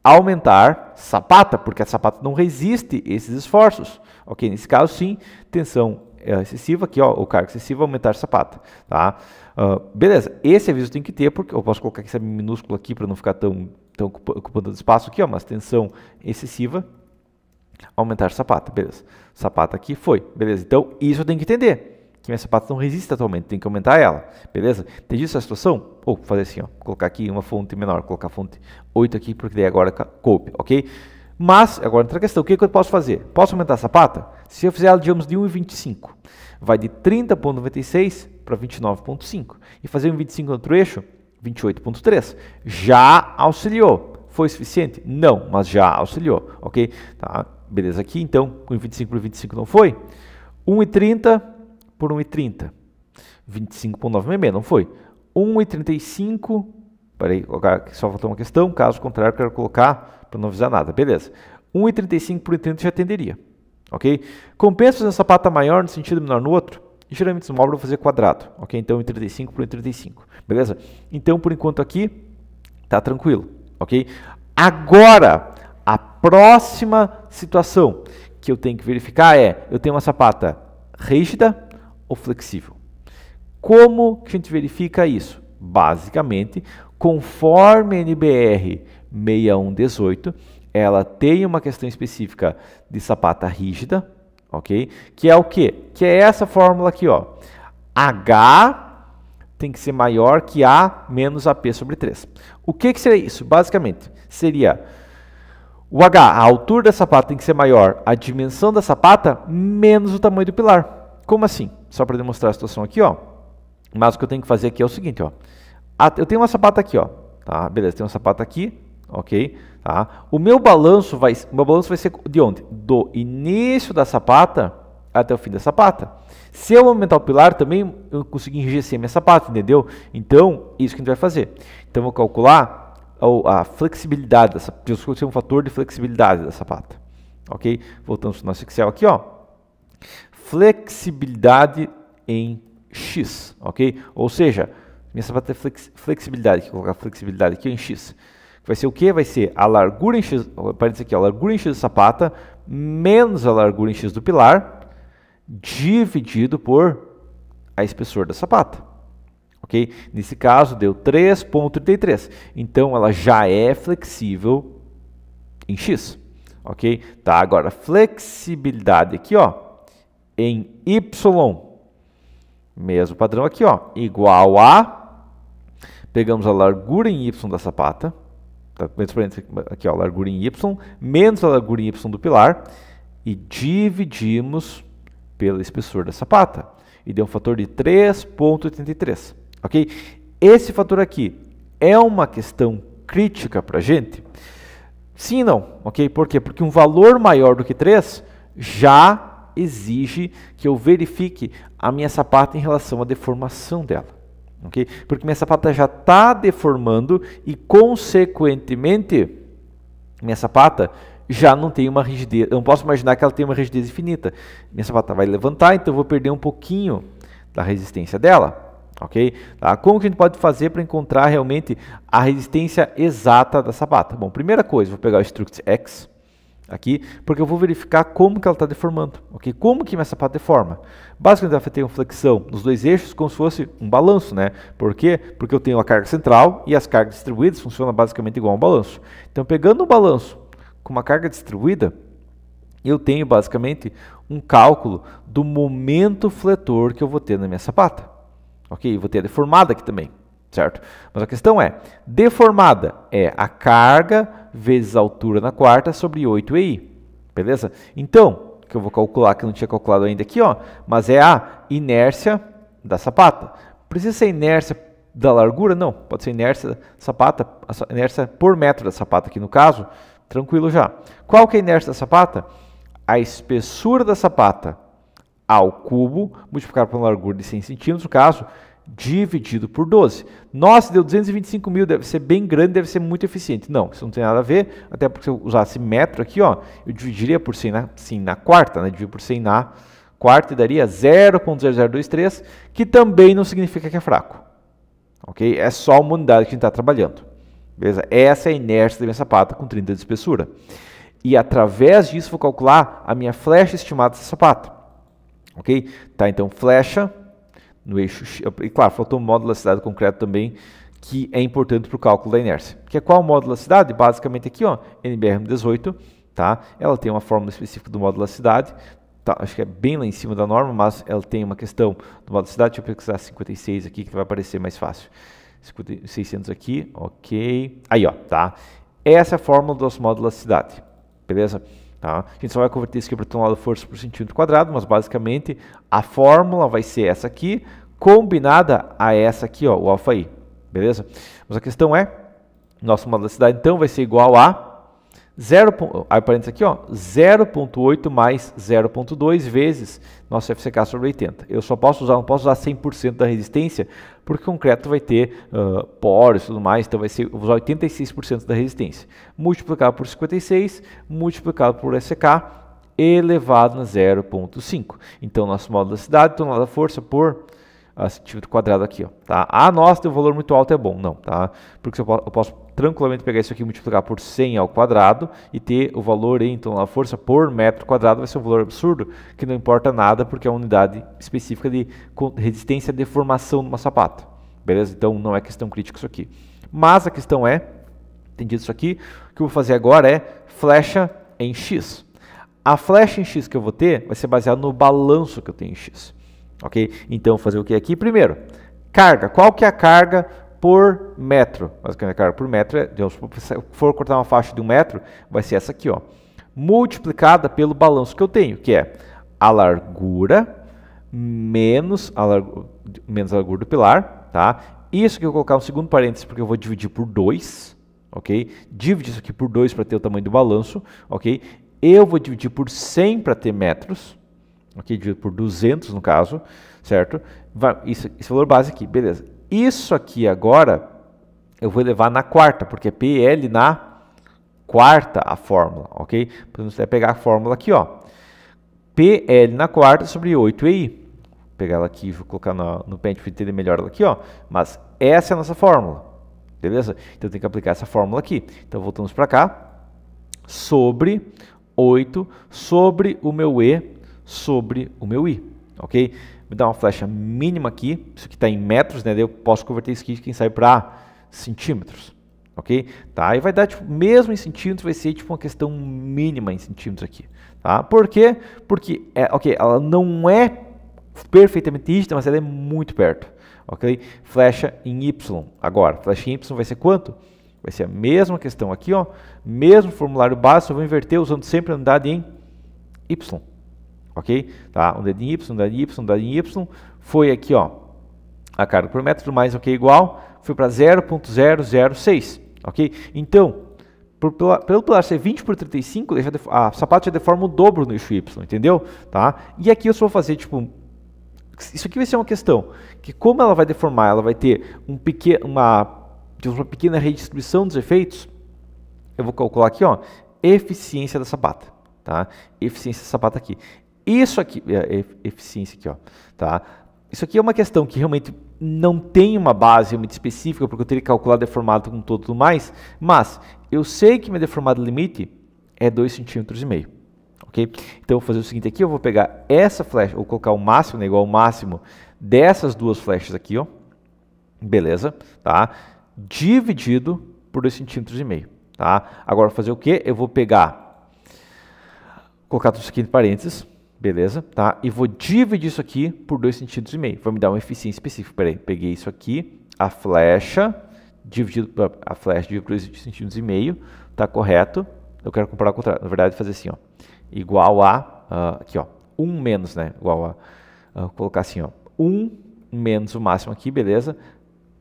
aumentar sapata, porque a sapata não resiste esses esforços. Ok, nesse caso sim, tensão eh, excessiva aqui, ó, o cargo excessivo aumentar sapata, tá? Uh, beleza, esse aviso tem que ter, porque eu posso colocar essa minúscula aqui para não ficar tão, tão ocupando espaço aqui, ó, mas tensão excessiva Aumentar sapata, beleza. Sapata aqui foi, beleza. Então, isso eu tenho que entender. Que minha sapata não resiste atualmente, tem que aumentar ela, beleza? Entendi essa situação? Ou oh, fazer assim, ó, colocar aqui uma fonte menor, colocar fonte 8 aqui, porque daí agora coube, ok? Mas, agora entra a questão, o que, que eu posso fazer? Posso aumentar a sapata? Se eu fizer ela, digamos, de 1,25, vai de 30,96 para 29,5. E fazer um no outro eixo, 28,3. Já auxiliou. Foi suficiente? Não, mas já auxiliou, ok? Tá? Beleza, aqui então, 1,25 por 25 não foi. 1,30 por 1,30. 25,966, não foi. 1,35. Peraí, só faltou uma questão. Caso contrário, quero colocar para não avisar nada. Beleza. 1,35 por 1,30 já atenderia. Ok? Compensa fazer um sapato maior no sentido menor no outro? E geralmente desmobra para fazer quadrado. Ok? Então, 1,35 por 1,35. Beleza? Então, por enquanto aqui, tá tranquilo. Ok? Agora, a próxima situação que eu tenho que verificar é: eu tenho uma sapata rígida ou flexível? Como que a gente verifica isso? Basicamente, conforme a NBR 6118, ela tem uma questão específica de sapata rígida, ok? Que é o que? Que é essa fórmula aqui, ó. H tem que ser maior que A menos AP sobre 3. O que, que seria isso? Basicamente, seria o H, a altura da sapata tem que ser maior a dimensão da sapata menos o tamanho do pilar. Como assim? Só para demonstrar a situação aqui, ó. Mas o que eu tenho que fazer aqui é o seguinte, ó. Eu tenho uma sapata aqui, ó. Tá, beleza, tenho uma sapata aqui, ok? Tá. O meu balanço vai, meu balanço vai ser de onde? Do início da sapata até o fim da sapata. Se eu aumentar o pilar também, eu consigo enrijecer minha sapata, entendeu? Então, isso que a gente vai fazer. Então, vou calcular a flexibilidade dessa, desculpa, ser um fator de flexibilidade da sapata. Ok? Voltamos para o nosso Excel aqui, ó. Flexibilidade em X, ok? Ou seja, minha sapata tem é flex, flexibilidade, vou colocar flexibilidade aqui em X. Vai ser o que? Vai ser a largura em X, aparece aqui, a largura em X da sapata, menos a largura em X do pilar, dividido por a espessura da sapata ok? Nesse caso deu 3.33, então ela já é flexível em x, ok? Tá, agora flexibilidade aqui, ó, em y, mesmo padrão aqui, ó, igual a, pegamos a largura em y da sapata, tá, aqui ó, largura em y, menos a largura em y do pilar, e dividimos pela espessura da sapata, e deu um fator de 3.83 ok? Esse fator aqui é uma questão crítica para a gente? Sim e não, ok? Por quê? Porque um valor maior do que 3 já exige que eu verifique a minha sapata em relação à deformação dela. ok? Porque minha sapata já está deformando e, consequentemente, minha sapata já não tem uma rigidez. Eu não posso imaginar que ela tem uma rigidez infinita. Minha sapata vai levantar, então eu vou perder um pouquinho da resistência dela ok? Tá? Como que a gente pode fazer para encontrar realmente a resistência exata da sapata? Bom, primeira coisa, vou pegar o struct x aqui, porque eu vou verificar como que ela está deformando, ok? Como que minha sapata deforma? Basicamente, ela tem uma flexão nos dois eixos como se fosse um balanço, né? Por quê? Porque eu tenho a carga central e as cargas distribuídas funcionam basicamente igual a um balanço. Então, pegando um balanço com uma carga distribuída, eu tenho basicamente um cálculo do momento fletor que eu vou ter na minha sapata. Ok, vou ter a deformada aqui também, certo? Mas a questão é, deformada é a carga vezes a altura na quarta sobre 8EI, beleza? Então, que eu vou calcular, que eu não tinha calculado ainda aqui, ó, mas é a inércia da sapata. Precisa ser inércia da largura? Não, pode ser inércia sapata, inércia por metro da sapata aqui no caso, tranquilo já. Qual que é a inércia da sapata? A espessura da sapata ao cubo, multiplicado por uma largura de 100 centímetros, no caso, dividido por 12. Nossa, deu 225 mil, deve ser bem grande, deve ser muito eficiente. Não, isso não tem nada a ver, até porque se eu usasse metro aqui, ó, eu dividiria por 100 na, sim, na quarta, né? Dividir por 100 na quarta e daria 0.0023, que também não significa que é fraco. Ok? É só uma unidade que a gente está trabalhando. Beleza? Essa é a inércia da minha sapata com 30 de espessura. E através disso vou calcular a minha flecha estimada dessa sapata. Ok? Tá, então flecha no eixo. E claro, faltou o módulo da cidade concreto também, que é importante para o cálculo da inércia. Que é qual o módulo de cidade? Basicamente aqui, ó, NBRM18, tá? Ela tem uma fórmula específica do módulo de cidade, tá? Acho que é bem lá em cima da norma, mas ela tem uma questão do módulo de cidade. Deixa eu pesquisar 56 aqui, que vai aparecer mais fácil. 600 aqui, ok. Aí, ó, tá? Essa é a fórmula do módulos da cidade, beleza? Tá? A gente só vai converter isso aqui para o tonelada de força por centímetro quadrado, mas basicamente a fórmula vai ser essa aqui, combinada a essa aqui, ó, o alfa i. Beleza? Mas a questão é, nossa modo então vai ser igual a 0, aí parênteses aqui, ó, 0.8 mais 0.2 vezes nosso FCK sobre 80. Eu só posso usar, não posso usar 100% da resistência, porque o concreto vai ter uh, poros e tudo mais, então vai ser, vou usar 86% da resistência. Multiplicado por 56, multiplicado por FCK, elevado a 0.5. Então, nosso módulo da cidade, tonelada então, da força por centímetro tipo quadrado aqui, ó, tá? Ah, nossa, tem um valor muito alto, é bom. Não, tá? Porque eu posso tranquilamente pegar isso aqui e multiplicar por 100 ao quadrado e ter o valor, então, a força por metro quadrado vai ser um valor absurdo, que não importa nada, porque é uma unidade específica de resistência à deformação de uma sapata. Beleza? Então, não é questão crítica isso aqui. Mas a questão é, entendido isso aqui, o que eu vou fazer agora é flecha em X. A flecha em X que eu vou ter vai ser baseada no balanço que eu tenho em X. Ok? Então, fazer o que aqui? Primeiro, carga. Qual que é a carga por metro. Mas eu carga por metro é, digamos, se for cortar uma faixa de um metro, vai ser essa aqui, ó, multiplicada pelo balanço que eu tenho, que é a largura menos a, menos a largura do pilar, tá? Isso que eu vou colocar um segundo parênteses porque eu vou dividir por 2, ok? Divide isso aqui por 2 para ter o tamanho do balanço, ok? Eu vou dividir por 100 para ter metros, ok? Dividido por 200 no caso, certo? Vai, isso, esse valor base aqui, beleza. Isso aqui agora eu vou levar na quarta, porque é PL na quarta a fórmula, ok? Podemos até pegar a fórmula aqui, ó. PL na quarta sobre 8EI. Vou pegar ela aqui, vou colocar no, no pente para entender melhor ela aqui, ó. Mas essa é a nossa fórmula, beleza? Então tem que aplicar essa fórmula aqui. Então voltamos para cá. Sobre 8 sobre o meu E sobre o meu I, ok? me dá uma flecha mínima aqui, isso aqui está em metros, né? Daí eu posso converter isso aqui, quem sabe, para centímetros, ok? Tá? E vai dar, tipo, mesmo em centímetros, vai ser tipo uma questão mínima em centímetros aqui, tá? Por quê? Porque, é, ok, ela não é perfeitamente rígida, mas ela é muito perto, ok? Flecha em Y, agora, flecha em Y vai ser quanto? Vai ser a mesma questão aqui, ó, mesmo formulário básico, eu vou inverter usando sempre a unidade em Y, ok? Tá? Um dedinho Y, um dedinho Y, um dedinho Y, foi aqui, ó, a carga por metro mais OK igual, foi para 0.006, ok? Então, por, pelo pilar ser 20 por 35, ele a sapato já deforma o dobro no eixo Y, entendeu? Tá? E aqui eu só vou fazer, tipo, isso aqui vai ser uma questão, que como ela vai deformar, ela vai ter um uma, uma pequena redistribuição dos efeitos, eu vou calcular aqui, ó, eficiência da sapata, tá? Eficiência da sapata aqui. Isso aqui, é, é, eficiência aqui, ó, tá? Isso aqui é uma questão que realmente não tem uma base muito específica, porque eu teria calculado deformado com tudo mais, mas eu sei que meu deformado limite é 2,5 cm. ok? Então, eu vou fazer o seguinte aqui, eu vou pegar essa flecha, vou colocar o máximo, né, igual ao máximo dessas duas flechas aqui, ó, beleza, tá? Dividido por 2,5 centímetros e meio, tá? Agora, fazer o que? Eu vou pegar, colocar tudo isso aqui em parênteses, Beleza? Tá? E vou dividir isso aqui por dois sentidos e meio. Vai me dar uma eficiência específica. Peraí, peguei isso aqui, a flecha, dividido a flecha dividido por dois sentidos e meio, tá correto? Eu quero comparar o contrário. Na verdade, fazer assim, ó. Igual a, uh, aqui, ó. 1 um menos, né? Igual a, uh, colocar assim, ó. 1 um menos o máximo aqui, beleza?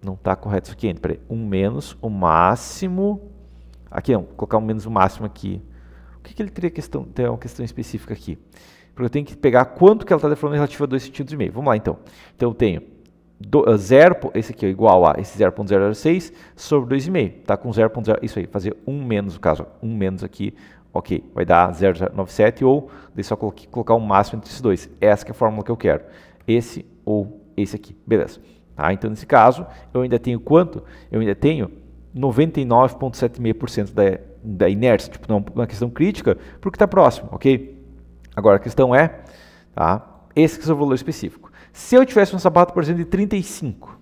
Não tá correto isso aqui ainda. Peraí, 1 um menos o máximo. Aqui não, colocar um menos o máximo aqui. O que, que ele teria questão, ter uma questão específica aqui? Porque eu tenho que pegar quanto que ela está em relativo a 2 centímetros e meio. Vamos lá, então. Então, eu tenho 0, eh, esse aqui é igual a esse 0.006 sobre 2,5. Está com 0.0, isso aí, fazer 1 um menos, no caso, 1 um menos aqui, ok, vai dar 0,97, ou, deixa só colocar o um máximo entre esses dois. Essa é a fórmula que eu quero, esse ou esse aqui, beleza. Tá? Então, nesse caso, eu ainda tenho quanto? Eu ainda tenho 99,76% da, da inércia, tipo, não é uma questão crítica, porque está próximo, ok? Agora, a questão é, tá? esse que é o valor específico. Se eu tivesse um sapato, por exemplo, de 35,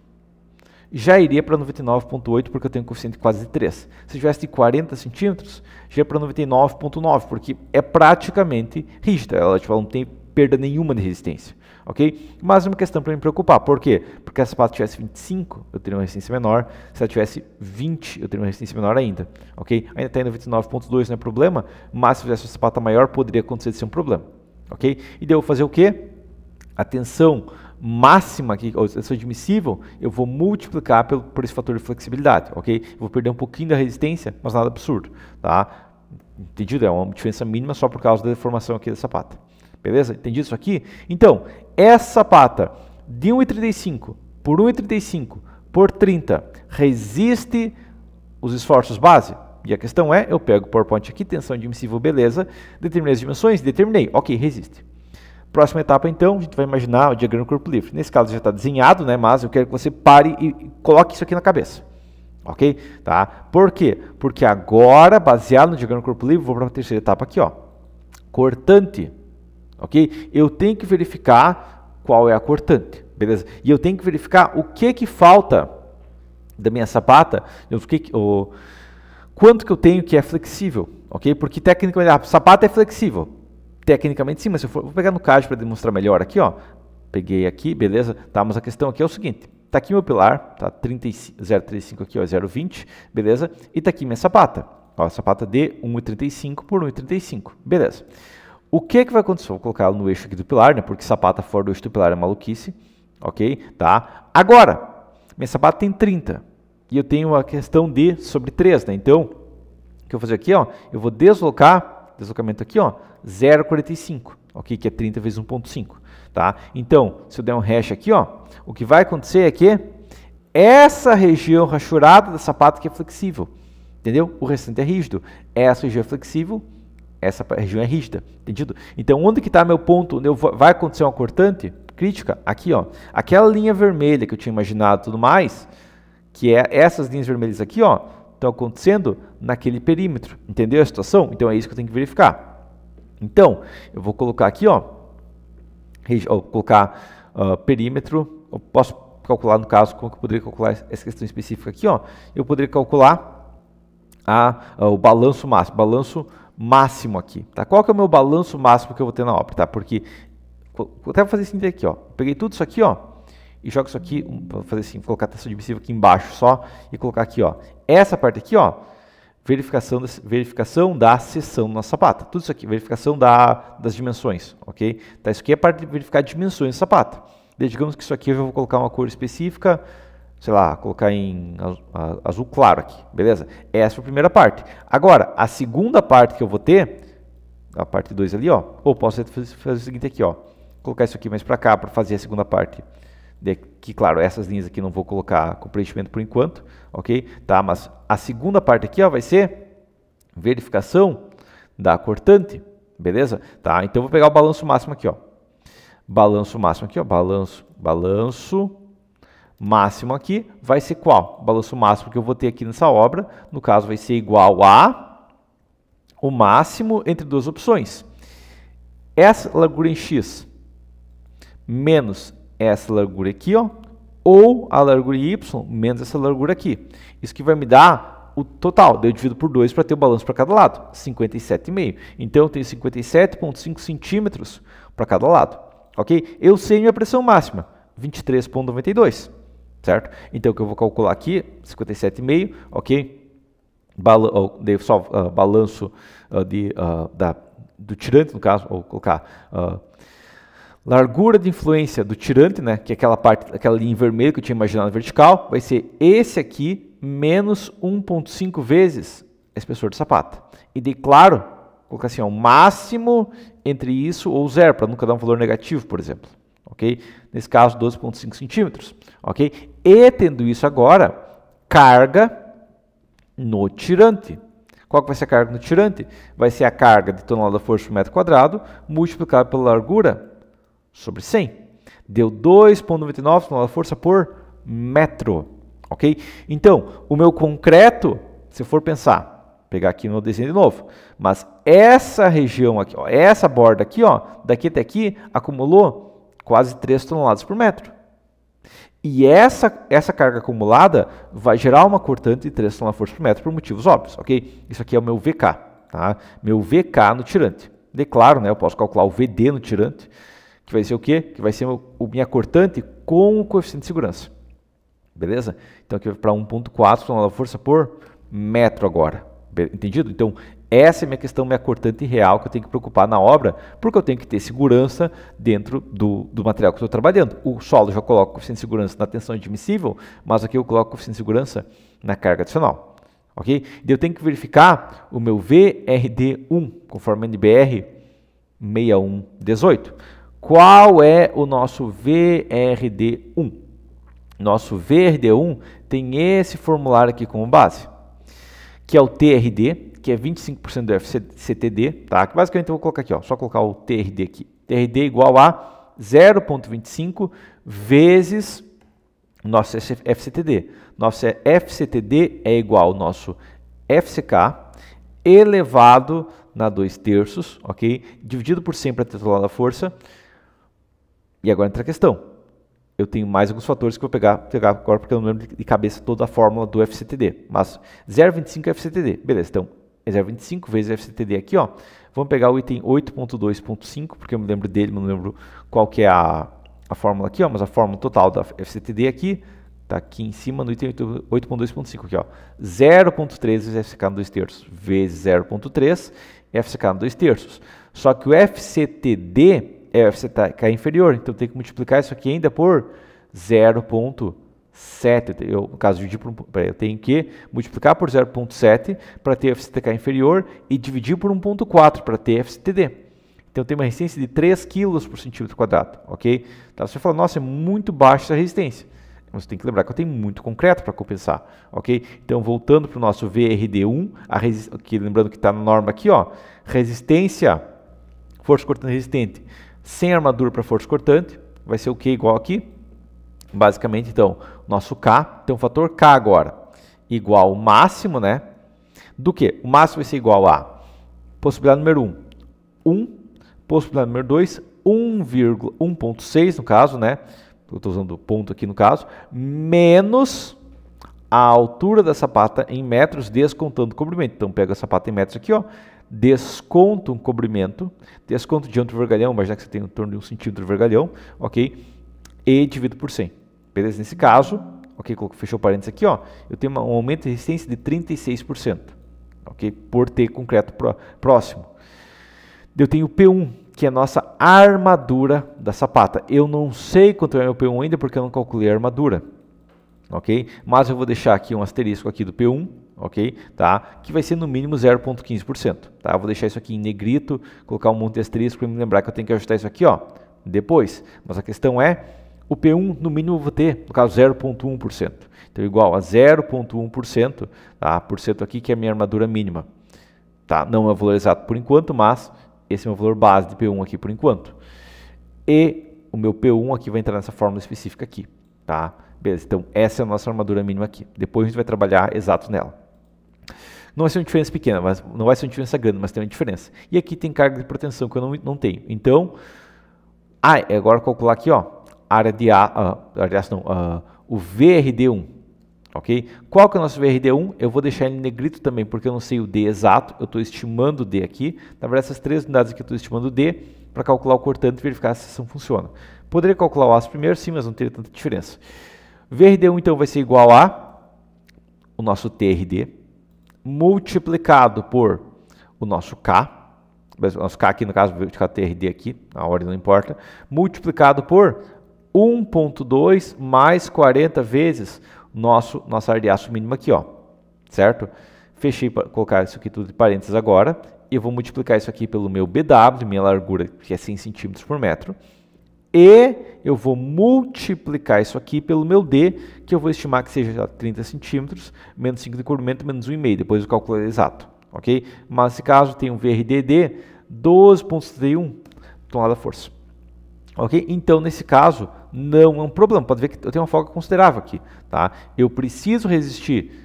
já iria para 99,8 porque eu tenho um coeficiente quase de 3. Se tivesse de 40 centímetros, já é para 99,9 porque é praticamente rígida. Ela tipo, não tem perda nenhuma de resistência ok? Mas uma questão para me preocupar, por quê? Porque se a sapato tivesse 25, eu teria uma resistência menor, se ela tivesse 20, eu teria uma resistência menor ainda, ok? Ainda está indo 29.2, não é problema, mas se fizesse uma sapata maior, poderia acontecer de ser um problema, ok? E daí eu vou fazer o quê? A tensão máxima, que, ou tensão admissível, eu vou multiplicar pelo, por esse fator de flexibilidade, ok? Eu vou perder um pouquinho da resistência, mas nada absurdo, tá? Entendido? É uma diferença mínima só por causa da deformação aqui da sapata. Beleza? Entendi isso aqui? Então, essa pata de 1,35 por 1,35 por 30 resiste os esforços base? E a questão é, eu pego o PowerPoint aqui, tensão admissível, beleza, determinei as dimensões, determinei, ok, resiste. Próxima etapa, então, a gente vai imaginar o diagrama do corpo livre. Nesse caso já está desenhado, né, mas eu quero que você pare e coloque isso aqui na cabeça. Ok? Tá? Por quê? Porque agora, baseado no diagrama do corpo livre, vou para a terceira etapa aqui, ó. Cortante ok? Eu tenho que verificar qual é a cortante, beleza? E eu tenho que verificar o que que falta da minha sapata, o que, o, quanto que eu tenho que é flexível, ok? Porque tecnicamente, a sapata é flexível, tecnicamente sim, mas eu for, vou pegar no card para demonstrar melhor aqui, ó. Peguei aqui, beleza? Tá, mas a questão aqui é o seguinte, tá aqui meu pilar, tá 035 aqui, ó, 020, beleza? E tá aqui minha sapata, ó, sapata de 1,35 por 1,35, beleza? O que é que vai acontecer? Vou colocá-lo no eixo aqui do pilar, né? Porque sapata fora do eixo do pilar é maluquice, ok? Tá? Agora, minha sapata tem 30 e eu tenho a questão de sobre 3, né? Então, o que eu vou fazer aqui, ó? Eu vou deslocar, deslocamento aqui, ó, 0,45, ok? Que é 30 vezes 1,5, tá? Então, se eu der um hash aqui, ó, o que vai acontecer é que essa região rachurada da sapata que é flexível, entendeu? O restante é rígido. Essa região é flexível, essa região é rígida, entendido? Então, onde que está meu ponto, onde vai acontecer uma cortante crítica? Aqui, ó. Aquela linha vermelha que eu tinha imaginado tudo mais, que é essas linhas vermelhas aqui, ó, estão acontecendo naquele perímetro. Entendeu a situação? Então, é isso que eu tenho que verificar. Então, eu vou colocar aqui, ó, vou colocar uh, perímetro, eu posso calcular, no caso, como que eu poderia calcular essa questão específica aqui, ó, eu poderia calcular a, a ah, o balanço máximo, balanço máximo, máximo aqui, tá? Qual que é o meu balanço máximo que eu vou ter na obra, tá? Porque vou até fazer assim aqui, ó. Peguei tudo isso aqui, ó, e jogo isso aqui, vou fazer assim, colocar a taxa divisiva aqui embaixo só e colocar aqui, ó. Essa parte aqui, ó, verificação, verificação da seção na sapata. Tudo isso aqui, verificação da, das dimensões, ok? Tá, isso aqui é a parte de verificar dimensões do sapato. digamos que isso aqui eu vou colocar uma cor específica, sei lá, colocar em azul claro aqui, beleza? Essa é a primeira parte. Agora, a segunda parte que eu vou ter, a parte 2 ali, ó, ou posso fazer o seguinte aqui, ó, colocar isso aqui mais para cá para fazer a segunda parte. Que, claro, essas linhas aqui não vou colocar com preenchimento por enquanto, ok? Tá, mas a segunda parte aqui, ó, vai ser verificação da cortante, beleza? Tá, então vou pegar o balanço máximo aqui, ó. Balanço máximo aqui, ó, balanço, balanço, máximo aqui vai ser qual? O balanço máximo que eu vou ter aqui nessa obra, no caso, vai ser igual a o máximo entre duas opções. Essa largura em x menos essa largura aqui, ó, ou a largura em y menos essa largura aqui. Isso que vai me dar o total. deu eu divido por 2 para ter o balanço para cada lado, 57,5. Então eu tenho 57,5 centímetros para cada lado. Ok? Eu sei minha pressão máxima, 23,92 certo? Então, o que eu vou calcular aqui, 57,5, ok? Bala, oh, dei só uh, balanço uh, de, uh, da, do tirante, no caso, vou colocar largura de influência do tirante, né, que é aquela parte, aquela linha em vermelho que eu tinha imaginado vertical, vai ser esse aqui menos 1.5 vezes a espessura de sapato. E declaro, claro, colocar assim, ó, o máximo entre isso ou zero, para nunca dar um valor negativo, por exemplo ok? Nesse caso, 12,5 centímetros, ok? E tendo isso agora, carga no tirante. Qual que vai ser a carga no tirante? Vai ser a carga de tonelada de força por metro quadrado multiplicada pela largura sobre 100. Deu 2,99 tonelada de força por metro, ok? Então, o meu concreto, se for pensar, pegar aqui no desenho de novo. Mas essa região aqui, ó, essa borda aqui, ó, daqui até aqui, acumulou quase 3 toneladas por metro. E essa, essa carga acumulada vai gerar uma cortante de 3 toneladas por metro por motivos óbvios, ok? Isso aqui é o meu VK, tá? Meu VK no tirante. Declaro, né? Eu posso calcular o VD no tirante, que vai ser o quê? Que vai ser o, o minha cortante com o coeficiente de segurança. Beleza? Então aqui vai para 1.4 toneladas força por metro agora. Entendido? Então, essa é a minha questão minha cortante real que eu tenho que preocupar na obra, porque eu tenho que ter segurança dentro do, do material que estou trabalhando. O solo já coloco o coeficiente de segurança na tensão admissível, mas aqui eu coloco o coeficiente de segurança na carga adicional. Ok? E eu tenho que verificar o meu VRD1, conforme NBR 6118. Qual é o nosso VRD1? Nosso VRD1 tem esse formulário aqui como base, que é o TRD, que é 25% do FCTD, tá? Que basicamente eu vou colocar aqui, ó, só colocar o TRD aqui. TRD igual a 0,25 vezes nosso FCTD. Nosso FCTD é igual ao nosso FCK elevado na 2 terços, ok? Dividido por 100 para titular da força. E agora entra a questão. Eu tenho mais alguns fatores que eu vou pegar, pegar agora porque eu não lembro de cabeça toda a fórmula do FCTD. Mas 0,25 é FCTD. Beleza, então quer 25 vezes FCTD aqui, ó. Vamos pegar o item 8.2.5, porque eu me lembro dele, não lembro qual que é a, a fórmula aqui, ó, mas a fórmula total da FCTD aqui tá aqui em cima no item 8.2.5 aqui, ó. 0.3 vezes FCK no 2 terços vezes 0.3 FCK no 2 terços. Só que o FCTD é o FCK inferior, então tem que multiplicar isso aqui ainda por 0.3 7, eu, no caso dividir por, eu tenho que multiplicar por 0.7 para ter FCTK inferior e dividir por 1.4 para ter FCTD. Então tem uma resistência de 3 kg por centímetro quadrado, ok? Então você fala, nossa, é muito baixa essa resistência. Você tem que lembrar que eu tenho muito concreto para compensar, ok? Então voltando para o nosso VRD1, aqui, lembrando que está na norma aqui, ó, resistência, força cortante resistente, sem armadura para força cortante, vai ser o que igual aqui? Basicamente, então, nosso K tem um fator K agora igual ao máximo, né? Do que? O máximo vai ser igual a possibilidade número 1, 1. Possibilidade número 2, 1,1.6 no caso, né? Eu estou usando ponto aqui no caso. Menos a altura da sapata em metros, descontando o comprimento. Então, pega a sapata em metros aqui, ó. Desconto um comprimento. Desconto de um vergalhão, imagina que você tem em torno de um centímetro de vergalhão, ok? E divido por 100. Beleza? Nesse caso, ok, fechou parênteses aqui, ó, eu tenho uma, um aumento de resistência de 36%, ok, por ter concreto próximo. Eu tenho o P1, que é a nossa armadura da sapata. Eu não sei quanto é o P1 ainda, porque eu não calculei a armadura, ok? Mas eu vou deixar aqui um asterisco aqui do P1, ok? Tá? Que vai ser no mínimo 0,15%, tá? Eu vou deixar isso aqui em negrito, colocar um monte de asterisco para me lembrar que eu tenho que ajustar isso aqui, ó, depois. Mas a questão é o P1 no mínimo eu vou ter, no caso 0,1%. Então igual a 0,1%, tá? por cento aqui que é a minha armadura mínima. Tá? Não é o valor exato por enquanto, mas esse é o meu valor base de P1 aqui por enquanto. E o meu P1 aqui vai entrar nessa fórmula específica aqui. Tá? Beleza, então essa é a nossa armadura mínima aqui. Depois a gente vai trabalhar exato nela. Não vai ser uma diferença pequena, mas não vai ser uma diferença grande, mas tem uma diferença. E aqui tem carga de proteção que eu não, não tenho. Então, ah, agora calcular aqui, ó, RDA, uh, ah, aliás, não, uh, o VRD1. Ok? Qual que é o nosso VRD1? Eu vou deixar ele em negrito também, porque eu não sei o D exato, eu estou estimando o D aqui. Na verdade, essas três unidades aqui eu estou estimando o D para calcular o cortante e verificar se a sessão funciona. Poderia calcular o aço primeiro, sim, mas não teria tanta diferença. VRD1, então, vai ser igual a o nosso TRD multiplicado por o nosso K, nosso K aqui, no caso, vou ficar TRD aqui, a ordem não importa, multiplicado por 1.2 mais 40 vezes nosso, nosso ardiaço mínima aqui, ó, certo? Fechei para colocar isso aqui tudo em parênteses agora. E eu vou multiplicar isso aqui pelo meu BW, minha largura, que é 100 centímetros por metro. E eu vou multiplicar isso aqui pelo meu D, que eu vou estimar que seja 30 centímetros, menos 5 de comprimento, menos 1,5. Depois eu calculo exato, ok? Mas nesse caso tem um VRDD 12.31, tonelada força. Ok? Então, nesse caso, não é um problema. Pode ver que eu tenho uma folga considerável aqui. Tá? Eu preciso resistir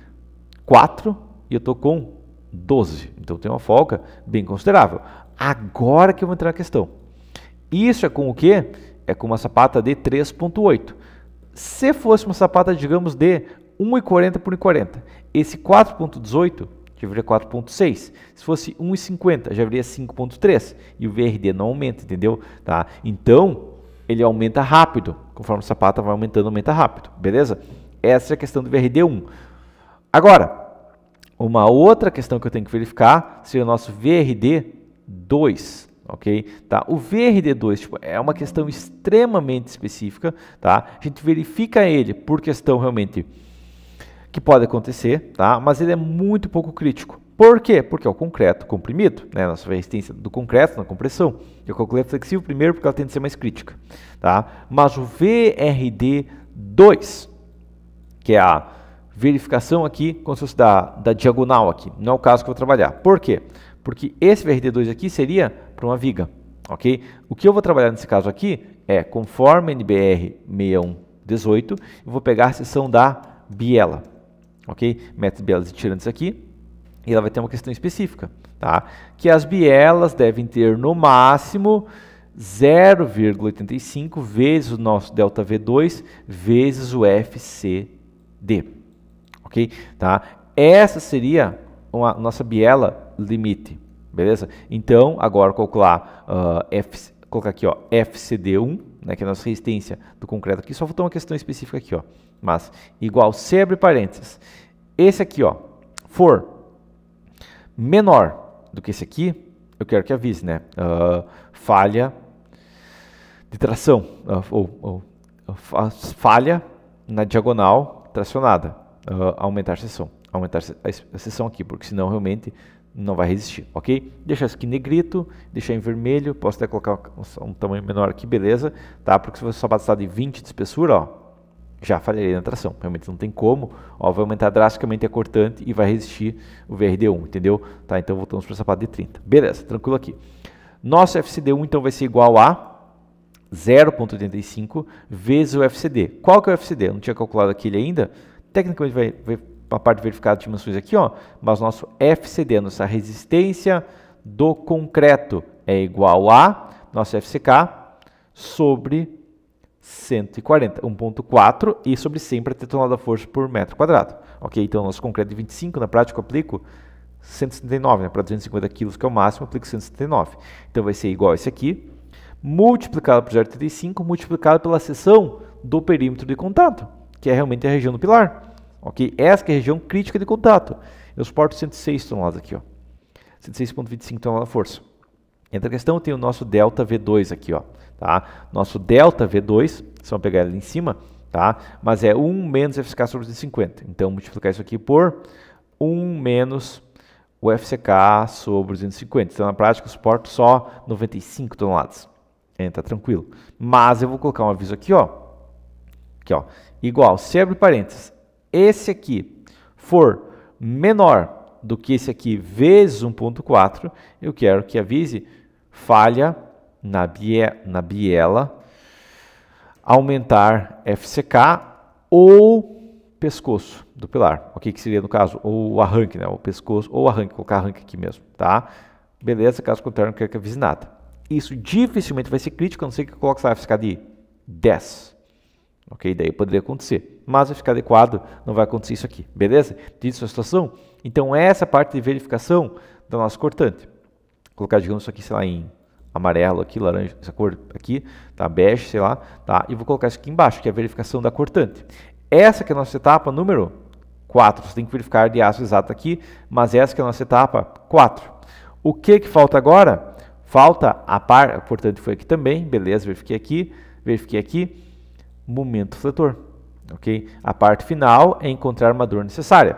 4 e eu estou com 12. Então, eu tenho uma folga bem considerável. Agora que eu vou entrar na questão. Isso é com o quê? É com uma sapata de 3.8. Se fosse uma sapata, digamos, de 1,40 por 1,40, esse 4.18 já viria 4.6. Se fosse 1,50, já viria 5.3. E o VRD não aumenta, entendeu? Tá? Então, ele aumenta rápido. Conforme a sapata vai aumentando, aumenta rápido. Beleza? Essa é a questão do VRD1. Agora, uma outra questão que eu tenho que verificar seria o nosso VRD2. Ok? Tá? O VRD2 tipo, é uma questão extremamente específica. Tá? A gente verifica ele por questão realmente que pode acontecer, tá? mas ele é muito pouco crítico. Por quê? Porque é o concreto comprimido, né? Nossa resistência do concreto na compressão. Eu calculei a flexível primeiro porque ela tende a ser mais crítica, tá? Mas o VRD2, que é a verificação aqui, como se fosse da, da diagonal aqui, não é o caso que eu vou trabalhar. Por quê? Porque esse VRD2 aqui seria para uma viga, ok? O que eu vou trabalhar nesse caso aqui é, conforme NBR 6118, eu vou pegar a seção da biela, ok? Métodos bielas e tirantes aqui, e ela vai ter uma questão específica, tá? Que as bielas devem ter no máximo 0,85 vezes o nosso delta V2 vezes o FCD. OK? Tá? Essa seria a nossa biela limite, beleza? Então, agora calcular uh, F, colocar aqui, ó, FCD1, né, que é a nossa resistência do concreto aqui, só vou ter uma questão específica aqui, ó. Mas igual sempre parênteses. Esse aqui, ó, for menor do que esse aqui, eu quero que avise, né? Uh, falha de tração, uh, ou, ou ah, falha na diagonal tracionada, aumentar a seção, aumentar a seção aqui, porque senão realmente não vai resistir, ok? Deixar isso aqui negrito, deixar em vermelho, posso até colocar um, um tamanho menor aqui, beleza, tá? Porque se você só bastar de 20 de espessura, ó, já falharia é na tração. Realmente não tem como. Ó, vai aumentar drasticamente a cortante e vai resistir o VRD1, entendeu? Tá, então voltamos para o sapato de 30. Beleza, tranquilo aqui. Nosso FCD1 então vai ser igual a 0.85 vezes o FCD. Qual que é o FCD? Eu não tinha calculado aquele ainda. Tecnicamente vai, vai a parte verificada de dimensões aqui, ó, mas nosso FCD, nossa resistência do concreto é igual a nosso FCK sobre 140, 1.4 e sobre 100 para ter tonelada força por metro quadrado. Ok, então nosso concreto de 25, na prática eu aplico 179, né, para 250 quilos que é o máximo, eu aplico 179. Então vai ser igual a esse aqui, multiplicado por 0,35, multiplicado pela seção do perímetro de contato, que é realmente a região do pilar. Ok, essa que é a região crítica de contato. Eu suporto 106 toneladas aqui, ó. 106.25 toneladas força. Entra a questão, tem o nosso delta V2 aqui, ó. Tá? Nosso delta V2, se eu pegar ele em cima, tá? mas é 1 menos FCK sobre 250. Então, multiplicar isso aqui por 1 menos o FCK sobre 250. Então, na prática, eu suporto só 95 toneladas. Está é, tá tranquilo. Mas eu vou colocar um aviso aqui, ó. Aqui, ó. Igual, se abre parênteses, esse aqui for menor do que esse aqui vezes 1.4, eu quero que avise falha na, bie, na biela, aumentar FCK ou pescoço do pilar. O que, que seria no caso? Ou arranque, né? O pescoço ou arranque, colocar arranque aqui mesmo, tá? Beleza, caso contrário, não quer que avise nada. Isso dificilmente vai ser crítico, a não ser que coloque essa FCK de 10. Ok? Daí poderia acontecer. Mas vai ficar adequado, não vai acontecer isso aqui. Beleza? Diz sua situação? Então, essa parte de verificação da nossa cortante. colocar, digamos, isso aqui, sei lá, em amarelo aqui, laranja, essa cor aqui, tá? Bege, sei lá, tá? E vou colocar isso aqui embaixo, que é a verificação da cortante. Essa que é a nossa etapa número 4. Você tem que verificar de aço exato aqui, mas essa que é a nossa etapa 4. O que que falta agora? Falta a par, cortante foi aqui também, beleza, verifiquei aqui, verifiquei aqui, momento fletor, ok? A parte final é encontrar uma dor necessária.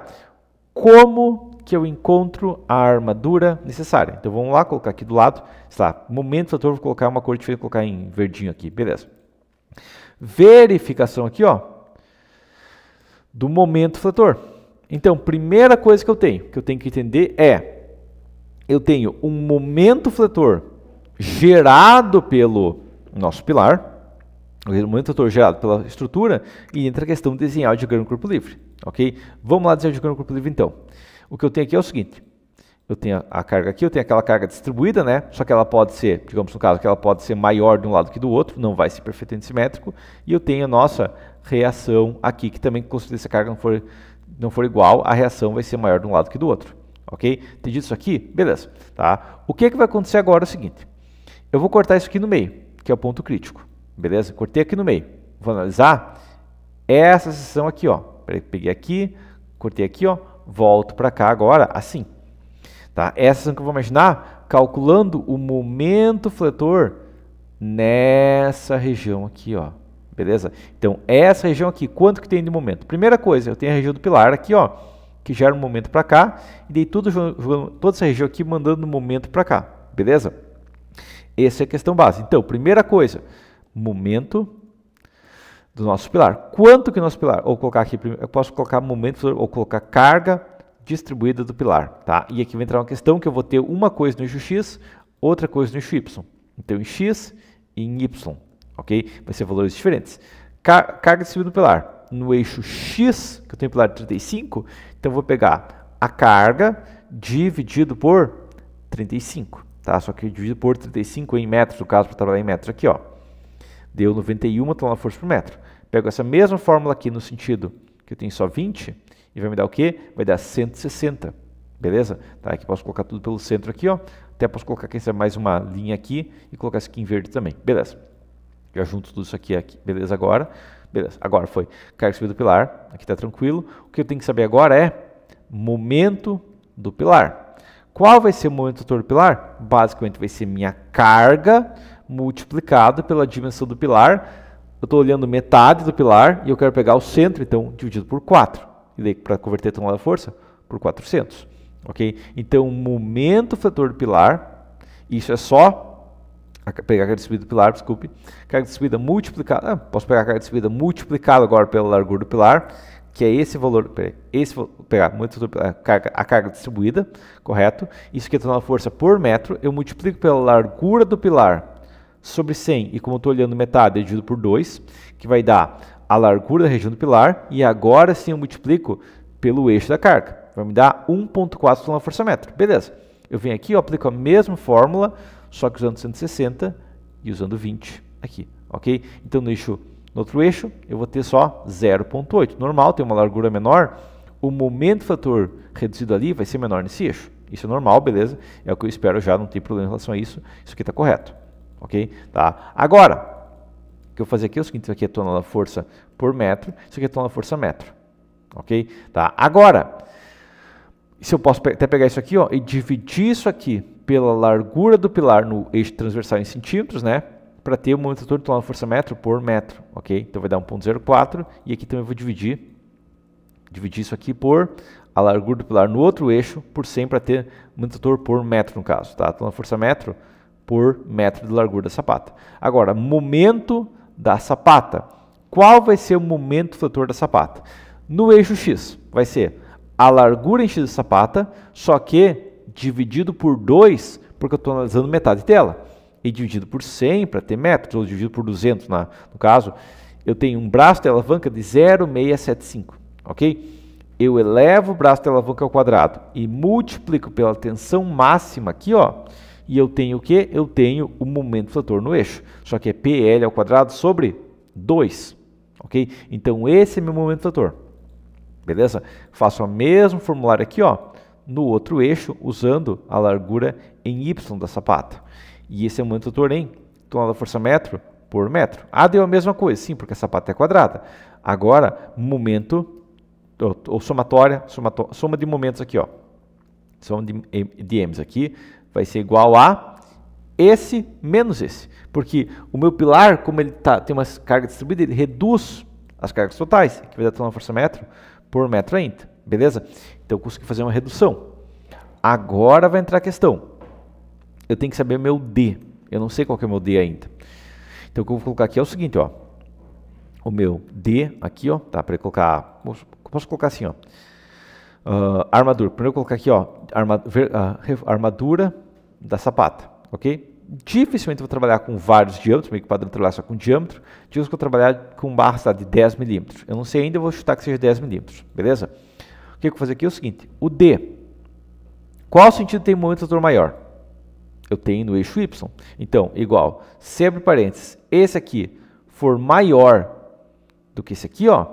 Como que eu encontro a armadura necessária. Então vamos lá, colocar aqui do lado, sei lá, momento fator, vou colocar uma cor diferente, vou colocar em verdinho aqui, beleza. Verificação aqui, ó, do momento fator. Então, primeira coisa que eu tenho, que eu tenho que entender é, eu tenho um momento fletor gerado pelo nosso pilar, o momento fletor gerado pela estrutura, e entra a questão de desenhar o diagrama de corpo livre, ok? Vamos lá desenhar o diagrama de corpo livre então. O que eu tenho aqui é o seguinte: eu tenho a carga aqui, eu tenho aquela carga distribuída, né? Só que ela pode ser, digamos no caso, que ela pode ser maior de um lado que do outro, não vai ser perfeitamente simétrico. E eu tenho a nossa reação aqui, que também, se essa carga não for, não for igual, a reação vai ser maior de um lado que do outro. Ok? Entendido isso aqui? Beleza. Tá? O que, é que vai acontecer agora é o seguinte: eu vou cortar isso aqui no meio, que é o ponto crítico. Beleza? Cortei aqui no meio. Vou analisar essa seção aqui, ó. Peguei aqui, cortei aqui, ó volto para cá agora assim. Tá? Essas que eu vou imaginar calculando o momento fletor nessa região aqui, ó. Beleza? Então, essa região aqui, quanto que tem de momento? Primeira coisa, eu tenho a região do pilar aqui, ó, que gera um momento para cá, e dei tudo, toda essa região aqui mandando um momento para cá. Beleza? Essa é a questão base. Então, primeira coisa, momento do nosso pilar. Quanto que nosso pilar? Ou colocar aqui, eu posso colocar momento ou colocar carga distribuída do pilar, tá? E aqui vai entrar uma questão que eu vou ter uma coisa no eixo x, outra coisa no eixo y. Então em x e em y, ok? Vai ser valores diferentes. Car carga distribuída do pilar. No eixo x, que eu tenho pilar de 35, então eu vou pegar a carga dividido por 35, tá? Só que dividido por 35 em metros, no caso, para trabalhar em metros aqui, ó deu 91 então força por metro. Pego essa mesma fórmula aqui no sentido que eu tenho só 20 e vai me dar o quê? Vai dar 160. Beleza? Tá, aqui posso colocar tudo pelo centro aqui, ó. Até posso colocar aqui é mais uma linha aqui e colocar isso aqui em verde também. Beleza. Já junto tudo isso aqui, aqui. beleza agora. Beleza, agora foi. Carga subida do pilar, aqui está tranquilo. O que eu tenho que saber agora é momento do pilar. Qual vai ser o momento do pilar? Basicamente vai ser minha carga multiplicada pela dimensão do pilar eu estou olhando metade do pilar e eu quero pegar o centro, então dividido por 4. E daí para converter tão de força, por 400. Ok? Então, momento fletor do pilar, isso é só a, pegar a carga distribuída do pilar, desculpe, carga distribuída multiplicada, ah, posso pegar a carga distribuída multiplicada agora pela largura do pilar, que é esse valor, peraí, esse pegar momento a, carga, a carga distribuída, correto? Isso que é tonelada força por metro, eu multiplico pela largura do pilar, sobre 100, e como eu estou olhando metade, é divido por 2, que vai dar a largura da região do pilar, e agora sim eu multiplico pelo eixo da carga. Vai me dar 1.4 km força metro. Beleza. Eu venho aqui, eu aplico a mesma fórmula, só que usando 160 e usando 20 aqui, ok? Então no eixo, no outro eixo, eu vou ter só 0.8. Normal, tem uma largura menor, o momento fator reduzido ali vai ser menor nesse eixo. Isso é normal, beleza? É o que eu espero já, não tem problema em relação a isso. Isso aqui está correto. Ok? Tá? Agora, o que eu vou fazer aqui é o seguinte, isso aqui é tonelada-força por metro, isso aqui é tonelada-força metro. Ok? Tá? Agora, se eu posso até pegar isso aqui ó, e dividir isso aqui pela largura do pilar no eixo transversal em centímetros, né? Para ter o momento todo de força metro por metro, ok? Então vai dar 1.04 e aqui também vou dividir, dividir isso aqui por a largura do pilar no outro eixo por 100 para ter momento todo por metro no caso, tá? Então força metro por metro de largura da sapata. Agora, momento da sapata. Qual vai ser o momento flutuador da sapata? No eixo x vai ser a largura em x da sapata, só que dividido por 2, porque eu estou analisando metade dela. E dividido por 100 para ter metros, ou dividido por 200 na, no caso, eu tenho um braço de alavanca de 0,675, ok? Eu elevo o braço de alavanca ao quadrado e multiplico pela tensão máxima aqui, ó, e eu tenho o que? Eu tenho o momento fator no eixo. Só que é PL ao quadrado sobre 2. Ok? Então esse é meu momento fator. Beleza? Faço o mesmo formulário aqui, ó, no outro eixo, usando a largura em Y da sapata. E esse é o momento fator em tonelada força metro por metro. Ah, deu a mesma coisa. Sim, porque a sapata é quadrada. Agora, momento ou somatória, somato, soma de momentos aqui, ó. Soma de, de M's aqui, vai ser igual a esse menos esse. Porque o meu pilar, como ele tá, tem uma carga distribuída, ele reduz as cargas totais, que vai dar a força metro por metro ainda. Beleza? Então eu consegui fazer uma redução. Agora vai entrar a questão. Eu tenho que saber meu D. Eu não sei qual é o meu D ainda. Então o que eu vou colocar aqui é o seguinte, ó. O meu D aqui, ó, tá? Para colocar, posso colocar assim, ó. Uh, armadura. Primeiro eu vou colocar aqui, ó, uh, armadura da sapata, ok? Dificilmente vou trabalhar com vários diâmetros, meio que padrão trabalhar só com diâmetro. Digamos que eu vou trabalhar com barras tá, de 10 milímetros. Eu não sei ainda, eu vou chutar que seja 10 milímetros, beleza? O que eu vou fazer aqui é o seguinte, o D. Qual sentido tem momento ator maior? Eu tenho no eixo Y. Então, igual, sempre parênteses, esse aqui for maior do que esse aqui, ó,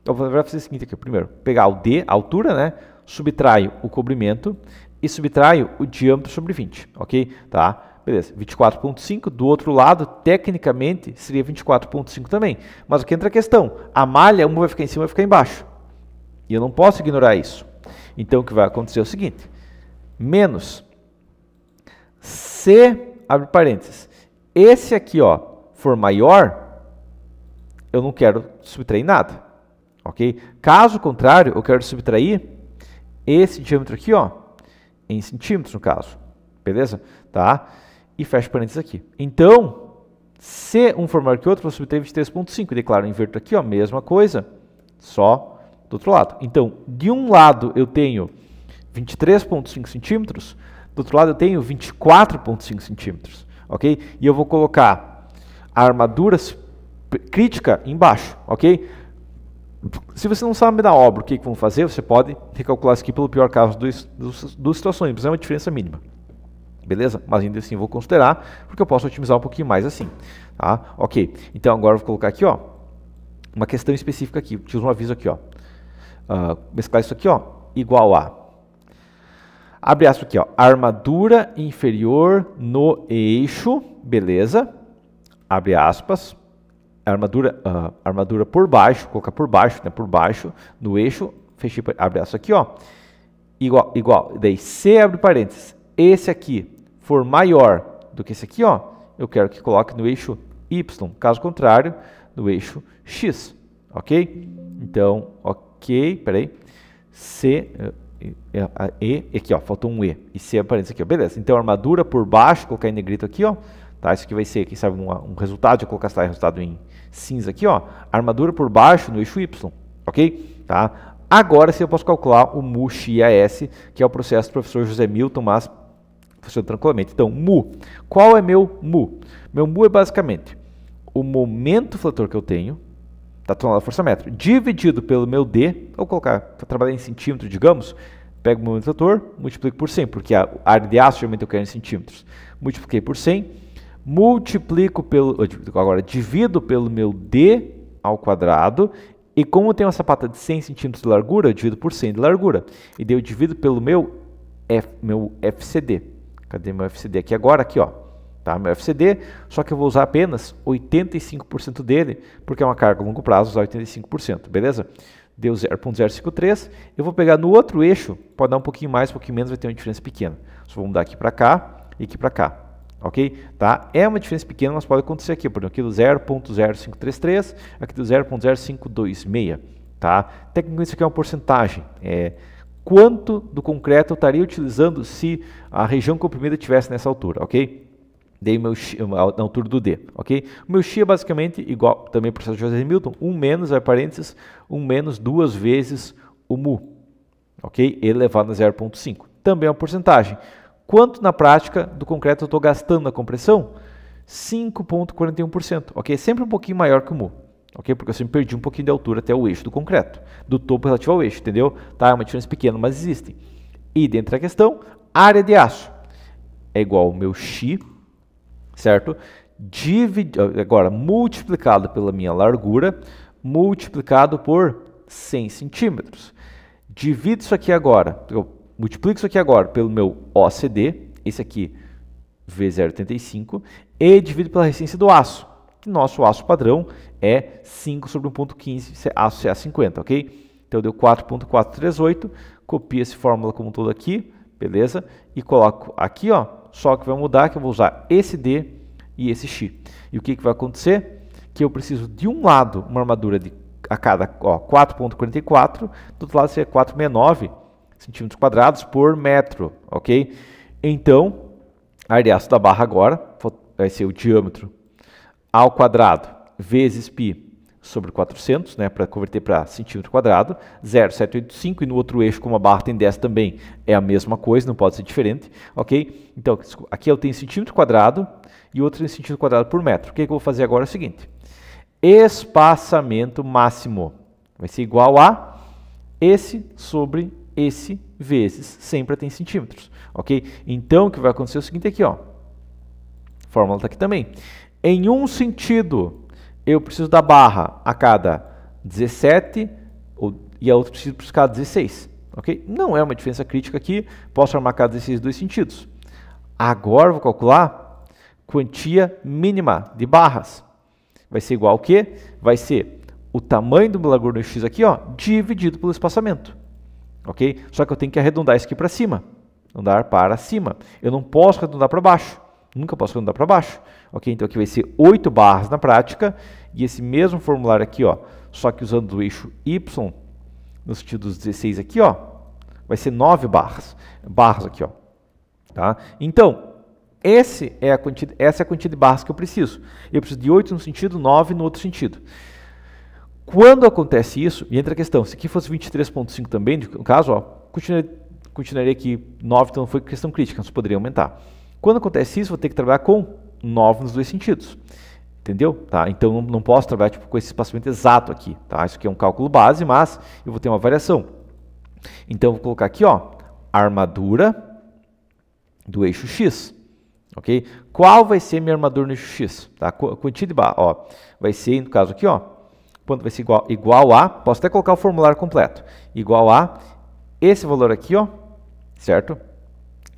então, vou fazer o seguinte aqui, primeiro, pegar o D, a altura, né? Subtraio o cobrimento, e subtraio o diâmetro sobre 20, ok? Tá? Beleza, 24.5 do outro lado, tecnicamente, seria 24.5 também. Mas o que entra a questão? A malha, uma vai ficar em cima, e vai ficar embaixo. E eu não posso ignorar isso. Então, o que vai acontecer é o seguinte. Menos C, abre parênteses, esse aqui, ó, for maior, eu não quero subtrair nada, ok? Caso contrário, eu quero subtrair esse diâmetro aqui, ó, em centímetros no caso, beleza? Tá? E fecha parênteses aqui. Então, se um for maior que o outro, você vou subtrair 23.5 e declaro, inverto aqui, ó, mesma coisa, só do outro lado. Então, de um lado eu tenho 23.5 centímetros, do outro lado eu tenho 24.5 centímetros, ok? E eu vou colocar a armadura crítica embaixo, ok? se você não sabe da obra o que, que vão fazer, você pode recalcular isso aqui pelo pior caso dos, dos, situações, mas é uma diferença mínima. Beleza? Mas ainda assim vou considerar, porque eu posso otimizar um pouquinho mais assim. Tá? Ok, então agora eu vou colocar aqui ó, uma questão específica aqui, te uso um aviso aqui. Ó. Uh, mesclar isso aqui, ó, igual a... Abre aço aqui, ó, armadura inferior no eixo, beleza? Abre aspas, armadura, uh, armadura por baixo, colocar por baixo, né, por baixo, no eixo, fechei, abre aço aqui, ó, igual, igual, daí C abre parênteses, esse aqui for maior do que esse aqui, ó, eu quero que coloque no eixo Y, caso contrário, no eixo X, ok? Então, ok, peraí, C, eh, eh, ah, e, aqui ó, faltou um E, e C parênteses aqui, ó, beleza. Então armadura por baixo, colocar em negrito aqui, ó, tá? Isso aqui vai ser, quem sabe, um, um resultado, eu colocar esse resultado em, cinza aqui, ó, armadura por baixo no eixo Y, ok? Tá? Agora sim eu posso calcular o mu x que é o processo do professor José Milton, mas funciona tranquilamente. Então, mu. Qual é meu mu? Meu mu é basicamente o momento fletor que eu tenho, tá tonelada força metro, dividido pelo meu d, vou colocar, para trabalhar em centímetro, digamos, pego o momento fletor, multiplico por 100, porque a área de aço geralmente eu quero em centímetros. Multipliquei por 100, multiplico pelo, agora divido pelo meu d ao quadrado e como eu tenho uma sapata de 100 centímetros de largura, eu divido por 100 de largura. E daí eu divido pelo meu, F, meu FCD. Cadê meu FCD? Aqui agora, aqui ó. Tá, meu FCD, só que eu vou usar apenas 85% dele, porque é uma carga a longo prazo, usar 85%, beleza? Deu 0.053, eu vou pegar no outro eixo, pode dar um pouquinho mais, um pouquinho menos, vai ter uma diferença pequena. Só vou mudar aqui para cá e aqui para cá. Ok? Tá? É uma diferença pequena, mas pode acontecer aqui, por exemplo, aqui do 0.0533, aqui do 0.0526, tá? Tecnicamente isso aqui é uma porcentagem, é quanto do concreto eu estaria utilizando se a região comprimida tivesse nessa altura, ok? Dei meu na altura do D, ok? O meu x é basicamente igual, também processo de José Hamilton, 1 um menos, vai parênteses, 1 um menos duas vezes o mu, ok? Elevado a 0.5. Também é uma porcentagem. Quanto na prática do concreto eu estou gastando na compressão? 5,41%, ok? É sempre um pouquinho maior que o mu, ok? Porque eu sempre perdi um pouquinho de altura até o eixo do concreto, do topo relativo ao eixo, entendeu? Tá, é uma diferença pequena, mas existem. E dentro da questão, área de aço é igual ao meu x, certo? Divide, agora, multiplicado pela minha largura, multiplicado por 100 centímetros. Divido isso aqui agora, eu Multiplico isso aqui agora pelo meu OCD, esse aqui V0,35, e divido pela resistência do aço. Que nosso aço padrão é 5 sobre 1,15, é aço é CA50, ok? Então deu 4,438, copio essa fórmula como um todo aqui, beleza? E coloco aqui, ó, só que vai mudar que eu vou usar esse D e esse X. E o que, que vai acontecer? Que eu preciso de um lado uma armadura de a cada 4.44, do outro lado seria 469, centímetros quadrados por metro, ok? Então, a área da barra agora vai ser o diâmetro ao quadrado vezes π sobre 400, né, para converter para centímetro quadrado, 0,785, e no outro eixo, como a barra tem 10 também, é a mesma coisa, não pode ser diferente, ok? Então, aqui eu tenho centímetro quadrado e outro em centímetro quadrado por metro. O que, é que eu vou fazer agora é o seguinte, espaçamento máximo vai ser igual a esse sobre esse vezes 100 para centímetros, ok? Então, o que vai acontecer é o seguinte aqui, ó. A fórmula está aqui também. Em um sentido, eu preciso da barra a cada 17 ou, e a outra preciso a cada 16, ok? Não é uma diferença crítica aqui, posso armar cada 16 dois sentidos. Agora, vou calcular quantia mínima de barras. Vai ser igual ao quê? Vai ser o tamanho do largura no x aqui, ó, dividido pelo espaçamento ok? Só que eu tenho que arredondar isso aqui para cima, andar para cima. Eu não posso arredondar para baixo, nunca posso arredondar para baixo, ok? Então aqui vai ser 8 barras na prática e esse mesmo formulário aqui, ó, só que usando o eixo Y no sentido dos 16 aqui, ó, vai ser 9 barras, barras aqui, ó, tá? Então esse é a quantidade, essa é a quantidade de barras que eu preciso. Eu preciso de 8 no sentido, 9 no outro sentido. Quando acontece isso, e entra a questão, se aqui fosse 23.5 também, no caso, ó, continuaria, continuaria aqui 9, então não foi questão crítica, mas poderia aumentar. Quando acontece isso, vou ter que trabalhar com 9 nos dois sentidos. Entendeu? Tá? Então não, não posso trabalhar tipo, com esse espaçamento exato aqui. Tá? Isso aqui é um cálculo base, mas eu vou ter uma variação. Então vou colocar aqui, ó, armadura do eixo X. Ok? Qual vai ser minha armadura no eixo X? Tá? Quantidade, ó, vai ser, no caso aqui, ó, quando vai ser igual, igual a, posso até colocar o formulário completo, igual a esse valor aqui, ó, certo?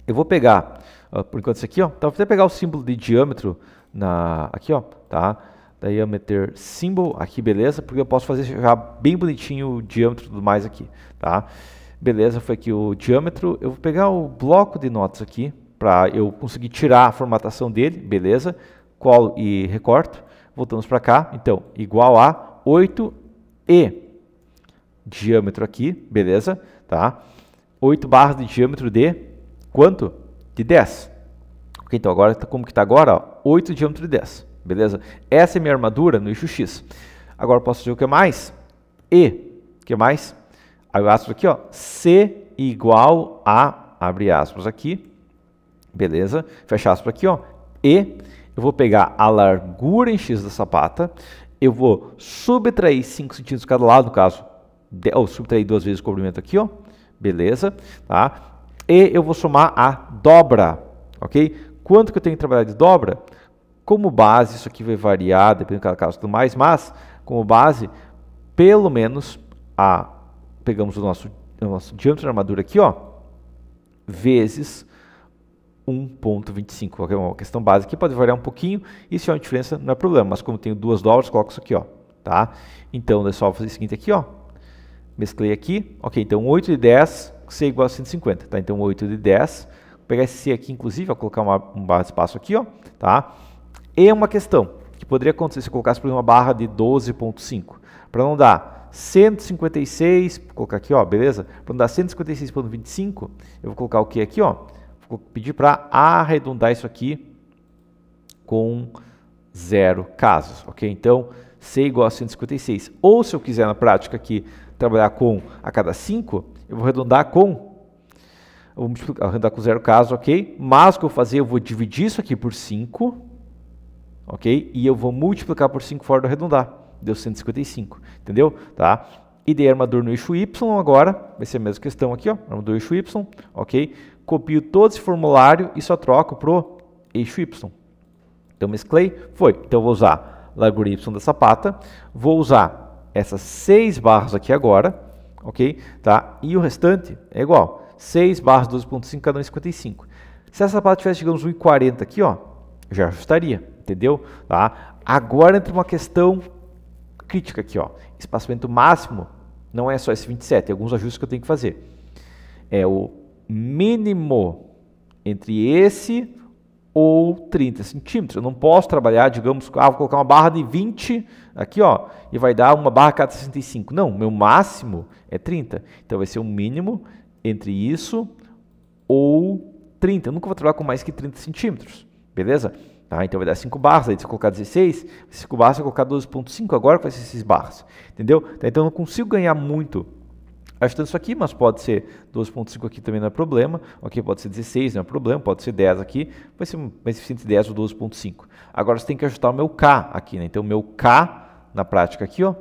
Eu vou pegar, ó, por enquanto isso aqui, ó, então vou até pegar o símbolo de diâmetro na, aqui, ó, tá? meter símbolo aqui beleza, porque eu posso fazer já bem bonitinho o diâmetro e tudo mais aqui, tá? Beleza, foi aqui o diâmetro, eu vou pegar o bloco de notas aqui, para eu conseguir tirar a formatação dele, beleza? Colo e recorto, voltamos para cá, então, igual a 8 e diâmetro aqui, beleza? Tá? 8 barras de diâmetro de quanto? De 10. Ok, então agora tá, como que está agora? Ó, 8 diâmetro de 10, beleza? Essa é minha armadura no eixo X. Agora posso dizer o que mais? E, o que mais? Aí eu aspas aqui, ó, C igual a, abre aspas aqui, beleza? Fecha aspas aqui, ó, E, eu vou pegar a largura em X da sapata, eu vou subtrair 5 centímetros cada lado, no caso, eu subtrair duas vezes o comprimento aqui, ó, beleza, tá? E eu vou somar a dobra, ok? Quanto que eu tenho que trabalhar de dobra? Como base, isso aqui vai variar, dependendo de cada caso e tudo mais, mas como base, pelo menos a, pegamos o nosso, o nosso diâmetro da armadura aqui, ó, vezes 1.25. É uma questão básica que pode variar um pouquinho, e se é uma diferença, não é problema. Mas como tenho duas dólares, coloco isso aqui, ó, tá? Então, é só fazer o seguinte aqui, ó. Mesclei aqui. Ok, então 8 de 10, C igual a 150, tá? Então 8 de 10. Vou pegar esse C aqui, inclusive, vou colocar uma, um barra de espaço aqui, ó, tá? E uma questão que poderia acontecer se eu colocasse, por exemplo, uma barra de 12.5. Para não dar 156, vou colocar aqui, ó, beleza? Para não dar 156.25, eu vou colocar o que aqui, ó? Vou pedir para arredondar isso aqui com zero casos, ok? Então, C igual a 156. Ou se eu quiser na prática aqui trabalhar com a cada 5, eu vou arredondar com eu vou arredondar com zero casos, ok? Mas o que eu vou fazer, eu vou dividir isso aqui por 5, ok? E eu vou multiplicar por 5 fora do arredondar. Deu 155, entendeu? Tá? E dei armador no eixo Y agora, vai ser a mesma questão aqui, ó, armador no eixo Y, ok? copio todo esse formulário e só troco para o eixo Y. Então, mesclei, foi. Então, vou usar largura Y da sapata, vou usar essas seis barras aqui agora, ok? Tá? E o restante é igual, 6 barras 12.5, cada um é Se essa sapata tivesse, digamos, 1,40 aqui, ó, já ajustaria, entendeu? Tá? Agora entra uma questão crítica aqui, ó. Espaçamento máximo não é só esse 27, tem alguns ajustes que eu tenho que fazer. É o mínimo entre esse ou 30 centímetros. Eu não posso trabalhar, digamos, ah, vou colocar uma barra de 20 aqui, ó, e vai dar uma barra cada 65. Não, meu máximo é 30. Então vai ser o um mínimo entre isso ou 30. Eu nunca vou trabalhar com mais que 30 centímetros, beleza? Tá, então vai dar 5 barras, aí se eu colocar 16, 5 barras, se eu colocar 12.5 agora vai ser 6 barras, entendeu? Tá, então eu não consigo ganhar muito ajustando isso aqui, mas pode ser 12.5 aqui também não é problema, ok? Pode ser 16, não é problema, pode ser 10 aqui, vai ser mais eficiente 10 ou 12.5. Agora você tem que ajustar o meu K aqui, né? Então o meu K na prática aqui, ó,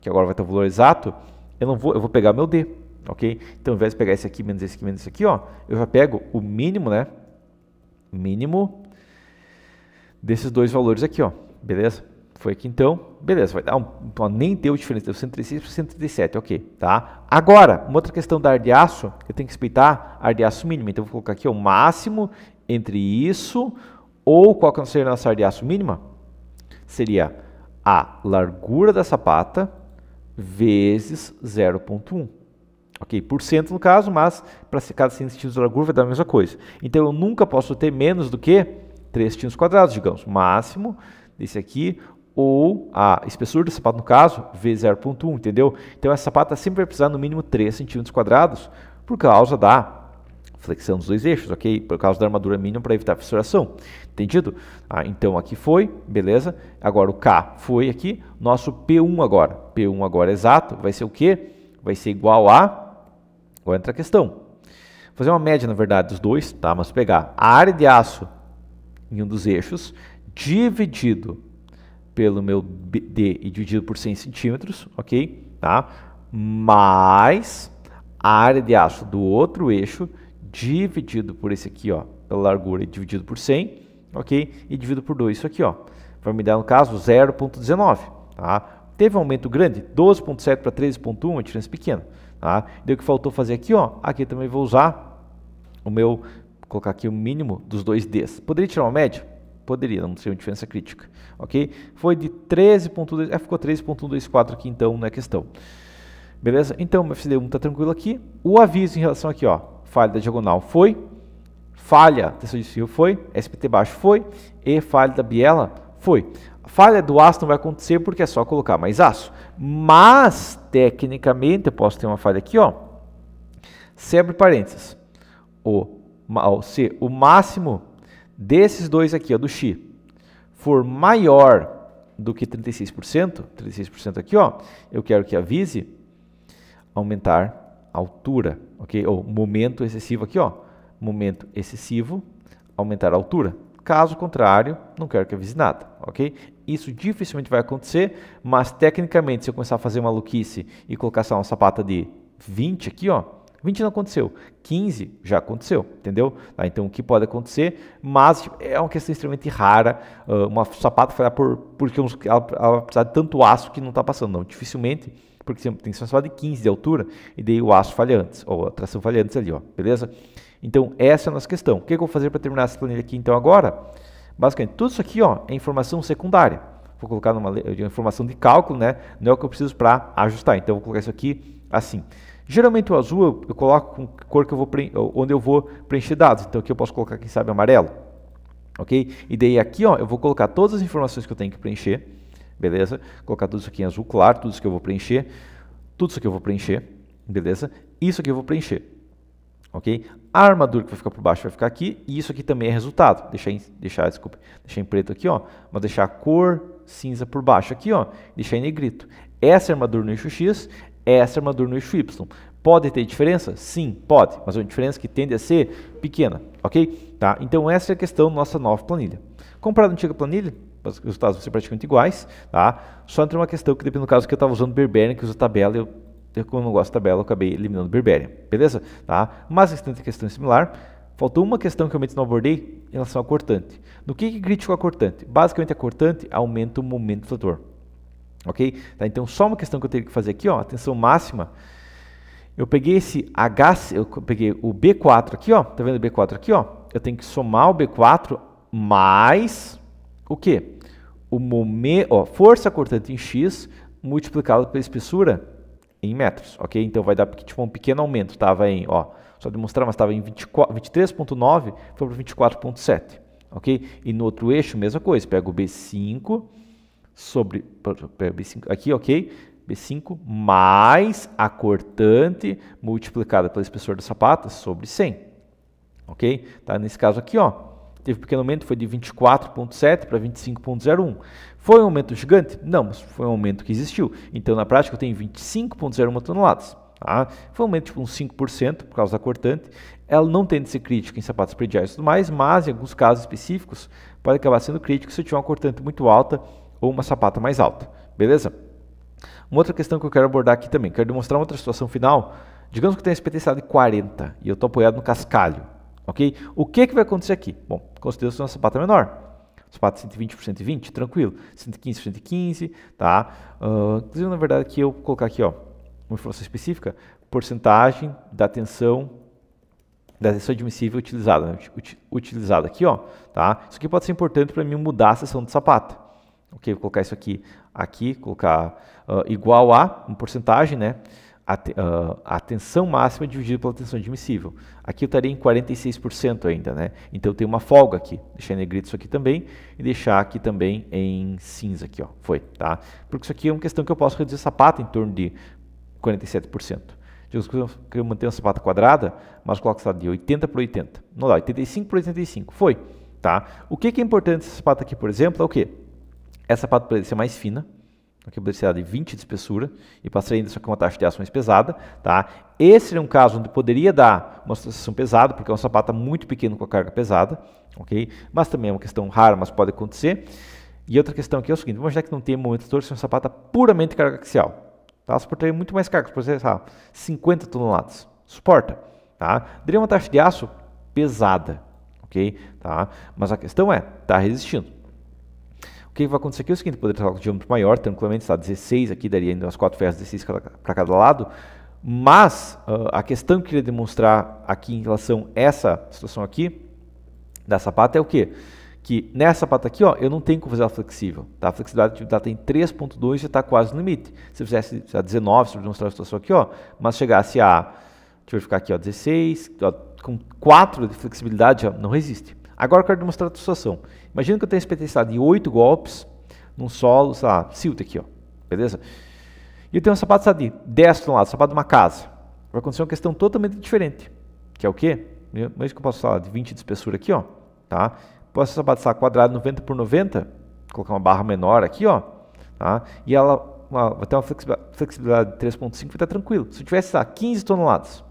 que agora vai ter o valor exato, eu não vou, eu vou pegar meu D, ok? Então ao invés de pegar esse aqui, menos esse aqui, menos esse aqui, ó, eu já pego o mínimo, né? Mínimo desses dois valores aqui, ó, beleza? Foi aqui então, beleza, vai dar um, ó, então, nem deu diferença, deu 136 para 137, ok, tá? Agora, uma outra questão da ar de aço, eu tenho que respeitar ar de aço mínimo, então eu vou colocar aqui o máximo entre isso, ou qual que seria é a nossa ar de aço mínima? Seria a largura dessa pata vezes 0.1. Ok, por cento no caso, mas para cada 100 centímetros de largura vai dar a mesma coisa. Então eu nunca posso ter menos do que 3 centímetros quadrados, digamos, máximo desse aqui, ou a espessura do sapato, no caso, v 0.1, entendeu? Então, essa sapata tá sempre vai precisar no mínimo 3 centímetros quadrados por causa da flexão dos dois eixos, ok? Por causa da armadura mínima para evitar fissuração, entendido? Ah, então, aqui foi, beleza? Agora, o K foi aqui, nosso P1 agora. P1 agora exato vai ser o quê? Vai ser igual a... Agora entra a questão. Vou fazer uma média, na verdade, dos dois, tá? Mas pegar a área de aço em um dos eixos dividido pelo meu D e dividido por 100 centímetros, ok? Tá? Mais a área de aço do outro eixo dividido por esse aqui, ó, pela largura dividido por 100, ok? E dividido por 2, isso aqui, ó. Vai me dar, no caso, 0,19, tá? Teve um aumento grande, 12,7 para 13,1, uma diferença pequena, tá? Deu o que faltou fazer aqui, ó. Aqui também vou usar o meu, colocar aqui o mínimo dos dois Ds. Poderia tirar uma média? Poderia, não ser uma diferença crítica, ok? Foi de 13.2, é, ficou 13.124 aqui então na questão. Beleza? Então, o fd 1 está tranquilo aqui. O aviso em relação aqui, ó, falha da diagonal foi, falha tensão de fio foi, SPT baixo foi e falha da biela foi. falha do aço não vai acontecer porque é só colocar mais aço. Mas, tecnicamente, eu posso ter uma falha aqui, ó. Sempre parênteses. o, se, o máximo desses dois aqui, ó, do X, for maior do que 36%, 36% aqui, ó, eu quero que avise aumentar a altura, ok? Ou momento excessivo aqui, ó, momento excessivo, aumentar a altura. Caso contrário, não quero que avise nada, ok? Isso dificilmente vai acontecer, mas tecnicamente, se eu começar a fazer maluquice e colocar só uma sapata de 20 aqui, ó, 20 não aconteceu, 15 já aconteceu, entendeu? Tá, então o que pode acontecer, mas tipo, é uma questão extremamente rara, uh, uma sapata falhar por, porque uns, ela, ela precisar de tanto aço que não está passando, não, dificilmente, porque tem que ser uma sapata de 15 de altura, e daí o aço falha antes, ou a tração falha antes ali, ó, beleza? Então essa é a nossa questão. O que, é que eu vou fazer para terminar essa planilha aqui então agora? Basicamente, tudo isso aqui ó, é informação secundária. Vou colocar numa informação de cálculo, né? não é o que eu preciso para ajustar, então vou colocar isso aqui assim. Geralmente o azul eu coloco com cor que eu vou onde eu vou preencher dados. Então aqui eu posso colocar, quem sabe, amarelo. Ok? E daí aqui ó, eu vou colocar todas as informações que eu tenho que preencher. Beleza? Colocar tudo isso aqui em azul claro, tudo isso que eu vou preencher. Tudo isso que eu vou preencher. Beleza? Isso aqui eu vou preencher. Ok? A armadura que vai ficar por baixo vai ficar aqui. E isso aqui também é resultado. Deixar em, deixar, desculpe, deixar em preto aqui, ó. Mas deixar a cor cinza por baixo aqui, ó. Deixar em negrito. Essa armadura no eixo X, é essa armadura no eixo Y. Pode ter diferença? Sim, pode, mas uma diferença que tende a ser pequena, ok? Tá? Então essa é a questão da nossa nova planilha. Comparado à antiga planilha, os resultados vão ser praticamente iguais, tá? Só entra uma questão que depende do caso que eu estava usando Berberian, que usa tabela, eu, eu como não gosto de tabela, eu acabei eliminando Berberian, beleza? Tá? Mas a questão é similar. Faltou uma questão que eu não abordei em relação à cortante. No que, que critica a cortante? Basicamente a cortante aumenta o momento flutuador. Ok? Tá, então, só uma questão que eu tenho que fazer aqui, ó, tensão máxima. Eu peguei esse H, eu peguei o B4 aqui, ó, tá vendo o B4 aqui, ó? Eu tenho que somar o B4 mais o quê? O momento, ó, força cortante em X multiplicado pela espessura em metros, ok? Então vai dar tipo, um pequeno aumento, estava em, ó, só demonstrar, mas estava em 23.9, foi para 24.7, ok? E no outro eixo, mesma coisa, pega o B5 sobre B5, aqui, ok? B5 mais a cortante multiplicada pelo espessor da sapata sobre 100, ok? Tá nesse caso aqui, ó, teve um pequeno aumento, foi de 24.7 para 25.01. Foi um aumento gigante? Não, mas foi um aumento que existiu. Então, na prática, eu tenho 25.01 toneladas. Tá? Foi um aumento de tipo, uns 5% por causa da cortante. Ela não tende a ser crítica em sapatos prediais e tudo mais, mas em alguns casos específicos pode acabar sendo crítico se eu tiver uma cortante muito alta ou uma sapata mais alta, beleza? Uma outra questão que eu quero abordar aqui também, quero demonstrar uma outra situação final. Digamos que eu tenho SPT estado de 40 e eu estou apoiado no cascalho, ok? O que, que vai acontecer aqui? Bom, considero-se é uma sapata menor. Sapata 120 por 120, tranquilo. 115 por 115, tá? Uh, inclusive, na verdade, aqui eu vou colocar aqui, ó, uma informação específica, porcentagem da tensão da tensão admissível utilizada, né? utilizada aqui, ó, tá? Isso aqui pode ser importante para mim mudar a seção de sapata ok, vou colocar isso aqui, aqui, colocar uh, igual a uma porcentagem, né? Ah, a, uh, a tensão máxima dividida pela tensão admissível. Aqui eu estaria em 46% ainda, né? Então eu tenho uma folga aqui. Deixar em negrito isso aqui também e deixar aqui também em cinza aqui, ó. Foi, tá? Porque isso aqui é uma questão que eu posso reduzir essa pata em torno de 47%. Digamos que eu quero manter uma sapata quadrada, mas coloco essa de 80 por 80. Não dá, 85 por 85. Foi, tá? O que, que é importante essa sapata aqui, por exemplo, é o quê? Essa pata poderia ser mais fina, que poderia de 20 de espessura, e passaria ainda só com uma taxa de aço mais pesada. Tá? Esse é um caso onde poderia dar uma situação pesada, porque é um sapato tá muito pequeno com a carga pesada, ok? mas também é uma questão rara, mas pode acontecer. E outra questão aqui é o seguinte, vamos imaginar que não tem momento de torção, é um sapato puramente carga axial. Tá? Suportaria muito mais carga, por exemplo, 50 toneladas. Suporta. Tá? Daria uma taxa de aço pesada, ok? Tá? Mas a questão é, está resistindo. O que vai acontecer aqui é o seguinte, poderia estar com um diâmetro maior, tranquilamente está 16 aqui, daria ainda umas 4 ferros 16 para cada lado, mas uh, a questão que eu queria demonstrar aqui em relação a essa situação aqui, da sapata, é o quê? Que nessa pata aqui, ó, eu não tenho como fazer ela flexível. Tá? A flexibilidade de data em 3.2 já está quase no limite. Se eu fizesse a 19, se eu demonstrar a situação aqui, ó, mas chegasse a, deixa eu ficar aqui, ó, 16, ó, com 4 de flexibilidade, ó, não resiste. Agora eu quero demonstrar a situação. Imagina que eu tenho experiência de 8 golpes num solo, sei lá, silt aqui, ó. Beleza? E eu tenho um sapato sabe, de 10 de um lado, sapato de uma casa. Vai acontecer uma questão totalmente diferente. Que é o quê? Mesmo que eu posso falar de 20 de espessura aqui, ó. Tá? Posso sapato sabe, quadrado 90 por 90, colocar uma barra menor aqui, ó. Tá? E ela vai ter uma flexibilidade de 3.5 e estar tranquilo. Se eu tivesse, lá, 15 toneladas,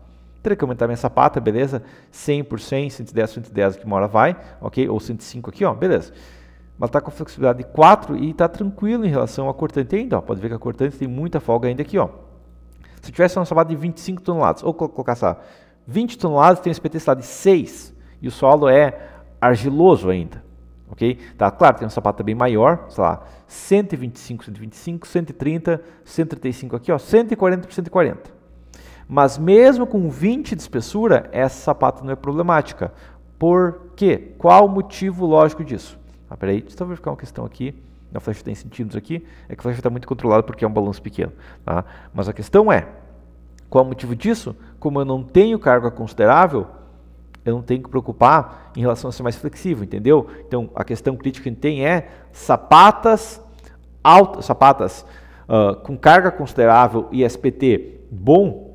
Teria que aumentar minha sapata, beleza? 100 por 100, 110, 110 que uma hora vai, ok? Ou 105 aqui, ó, beleza. Mas está com a flexibilidade 4 e está tranquilo em relação à cortante ainda, ó. Pode ver que a cortante tem muita folga ainda aqui, ó. Se eu tivesse uma sapata de 25 toneladas, ou colocar essa 20 toneladas, tem uma espetestade de 6 e o solo é argiloso ainda, ok? Tá, claro, tem um sapato bem maior, sei lá, 125, 125, 130, 135 aqui, ó, 140 por 140, mas mesmo com 20 de espessura, essa sapata não é problemática. Por quê? Qual o motivo lógico disso? Ah, peraí, deixa eu verificar uma questão aqui. A flecha tem sentidos aqui. É que a flecha está muito controlada porque é um balanço pequeno. Tá? Mas a questão é, qual o motivo disso? Como eu não tenho carga considerável, eu não tenho que preocupar em relação a ser mais flexível, entendeu? Então, a questão crítica que tem é sapatas altas, sapatas uh, com carga considerável e SPT bom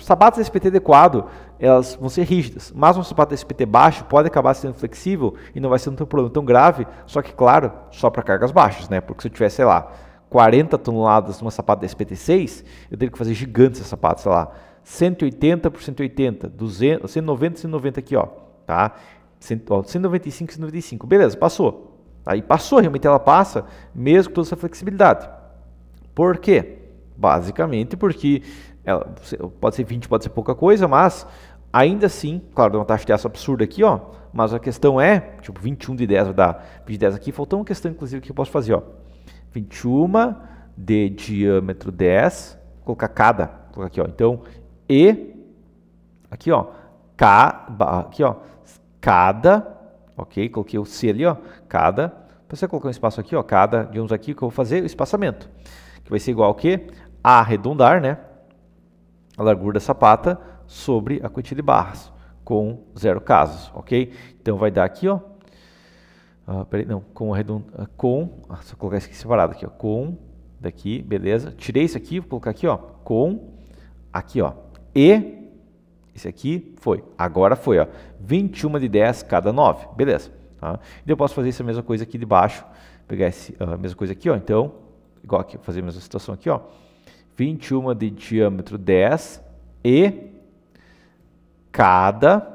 sapatos SPT adequado, elas vão ser rígidas, mas um sapato SPT baixo pode acabar sendo flexível e não vai ser um problema tão grave, só que, claro, só para cargas baixas, né? Porque se eu tivesse, sei lá, 40 toneladas numa sapata SPT 6, eu teria que fazer gigante essa sapata, sei lá, 180 por 180, 200, 190 190 aqui, ó, tá? 195 195, beleza, passou. Aí passou, realmente ela passa, mesmo com toda essa flexibilidade. Por quê? Basicamente porque ela, pode ser 20, pode ser pouca coisa, mas ainda assim, claro, dá uma taxa de aço absurda aqui, ó, mas a questão é, tipo, 21 de 10 vai dar de 10 aqui, faltou uma questão, inclusive, que eu posso fazer, ó, 21 de diâmetro 10, colocar cada, colocar aqui, ó, então, E, aqui, ó, K, aqui, ó, cada, ok, coloquei o C ali, ó, cada, você então, colocar um espaço aqui, ó, cada, digamos aqui, que eu vou fazer o espaçamento, que vai ser igual ao quê? a arredondar, né? A largura da sapata sobre a quantia de barras, com zero casos, ok? Então vai dar aqui, ó. Uh, peraí, não, com arredond... Uh, ah, com, ah, só colocar isso aqui separado aqui, ó, com daqui, beleza? Tirei isso aqui, vou colocar aqui, ó, com aqui, ó, e esse aqui foi. Agora foi, ó, 21 de 10 cada 9, beleza? Tá? E eu posso fazer essa mesma coisa aqui de baixo, pegar a uh, mesma coisa aqui, ó, então, igual aqui, fazer a mesma situação aqui, ó, 21 de diâmetro 10 e cada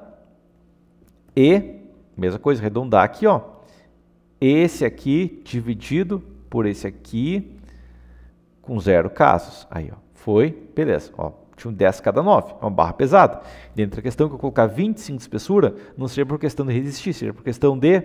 e mesma coisa, arredondar aqui, ó. Esse aqui dividido por esse aqui com zero casos. Aí, ó, foi, beleza, ó. Tinha um 10 cada 9, é uma barra pesada. Dentro da questão que eu colocar 25 de espessura, não seria por questão de resistir, seria por questão de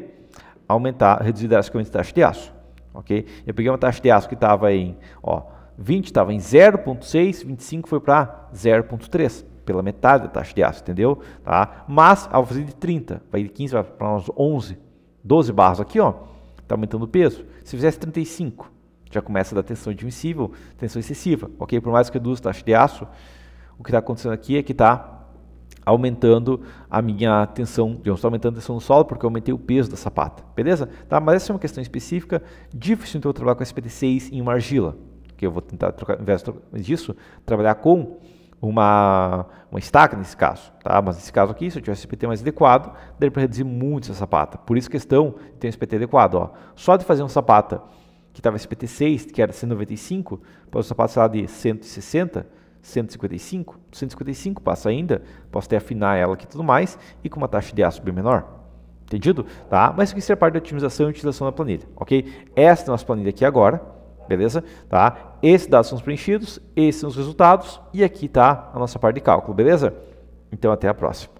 aumentar, reduzir drasticamente a taxa de aço, ok? Eu peguei uma taxa de aço que estava em, ó, 20 estava em 0,6, 25 foi para 0,3, pela metade da taxa de aço, entendeu? Tá? Mas ao fazer de 30, vai de 15 para uns 11, 12 barras aqui, ó, está aumentando o peso. Se fizesse 35, já começa a dar tensão admissível, tensão excessiva, ok? Por mais que reduza a taxa de aço, o que está acontecendo aqui é que está aumentando a minha tensão, digamos, está aumentando a tensão no solo porque eu aumentei o peso da sapata, beleza? Tá? Mas essa é uma questão específica, difícil então eu trabalhar com SPT6 em uma argila, que eu vou tentar, trocar, ao invés disso, trabalhar com uma, uma estaca nesse caso, tá? Mas nesse caso aqui, se eu tivesse SPT mais adequado, daria para reduzir muito essa sapata. Por isso questão de ter um SPT adequado, ó. Só de fazer um sapata que estava SPT 6, que era 195, para o sapato sei lá, de 160, 155, 155 passa ainda, posso até afinar ela aqui e tudo mais, e com uma taxa de aço bem menor. Entendido? Tá? Mas isso aqui seria parte da otimização e utilização da planilha, ok? Esta é a nossa planilha aqui agora, beleza? Tá? Esses dados são os preenchidos, esses são os resultados e aqui está a nossa parte de cálculo, beleza? Então até a próxima.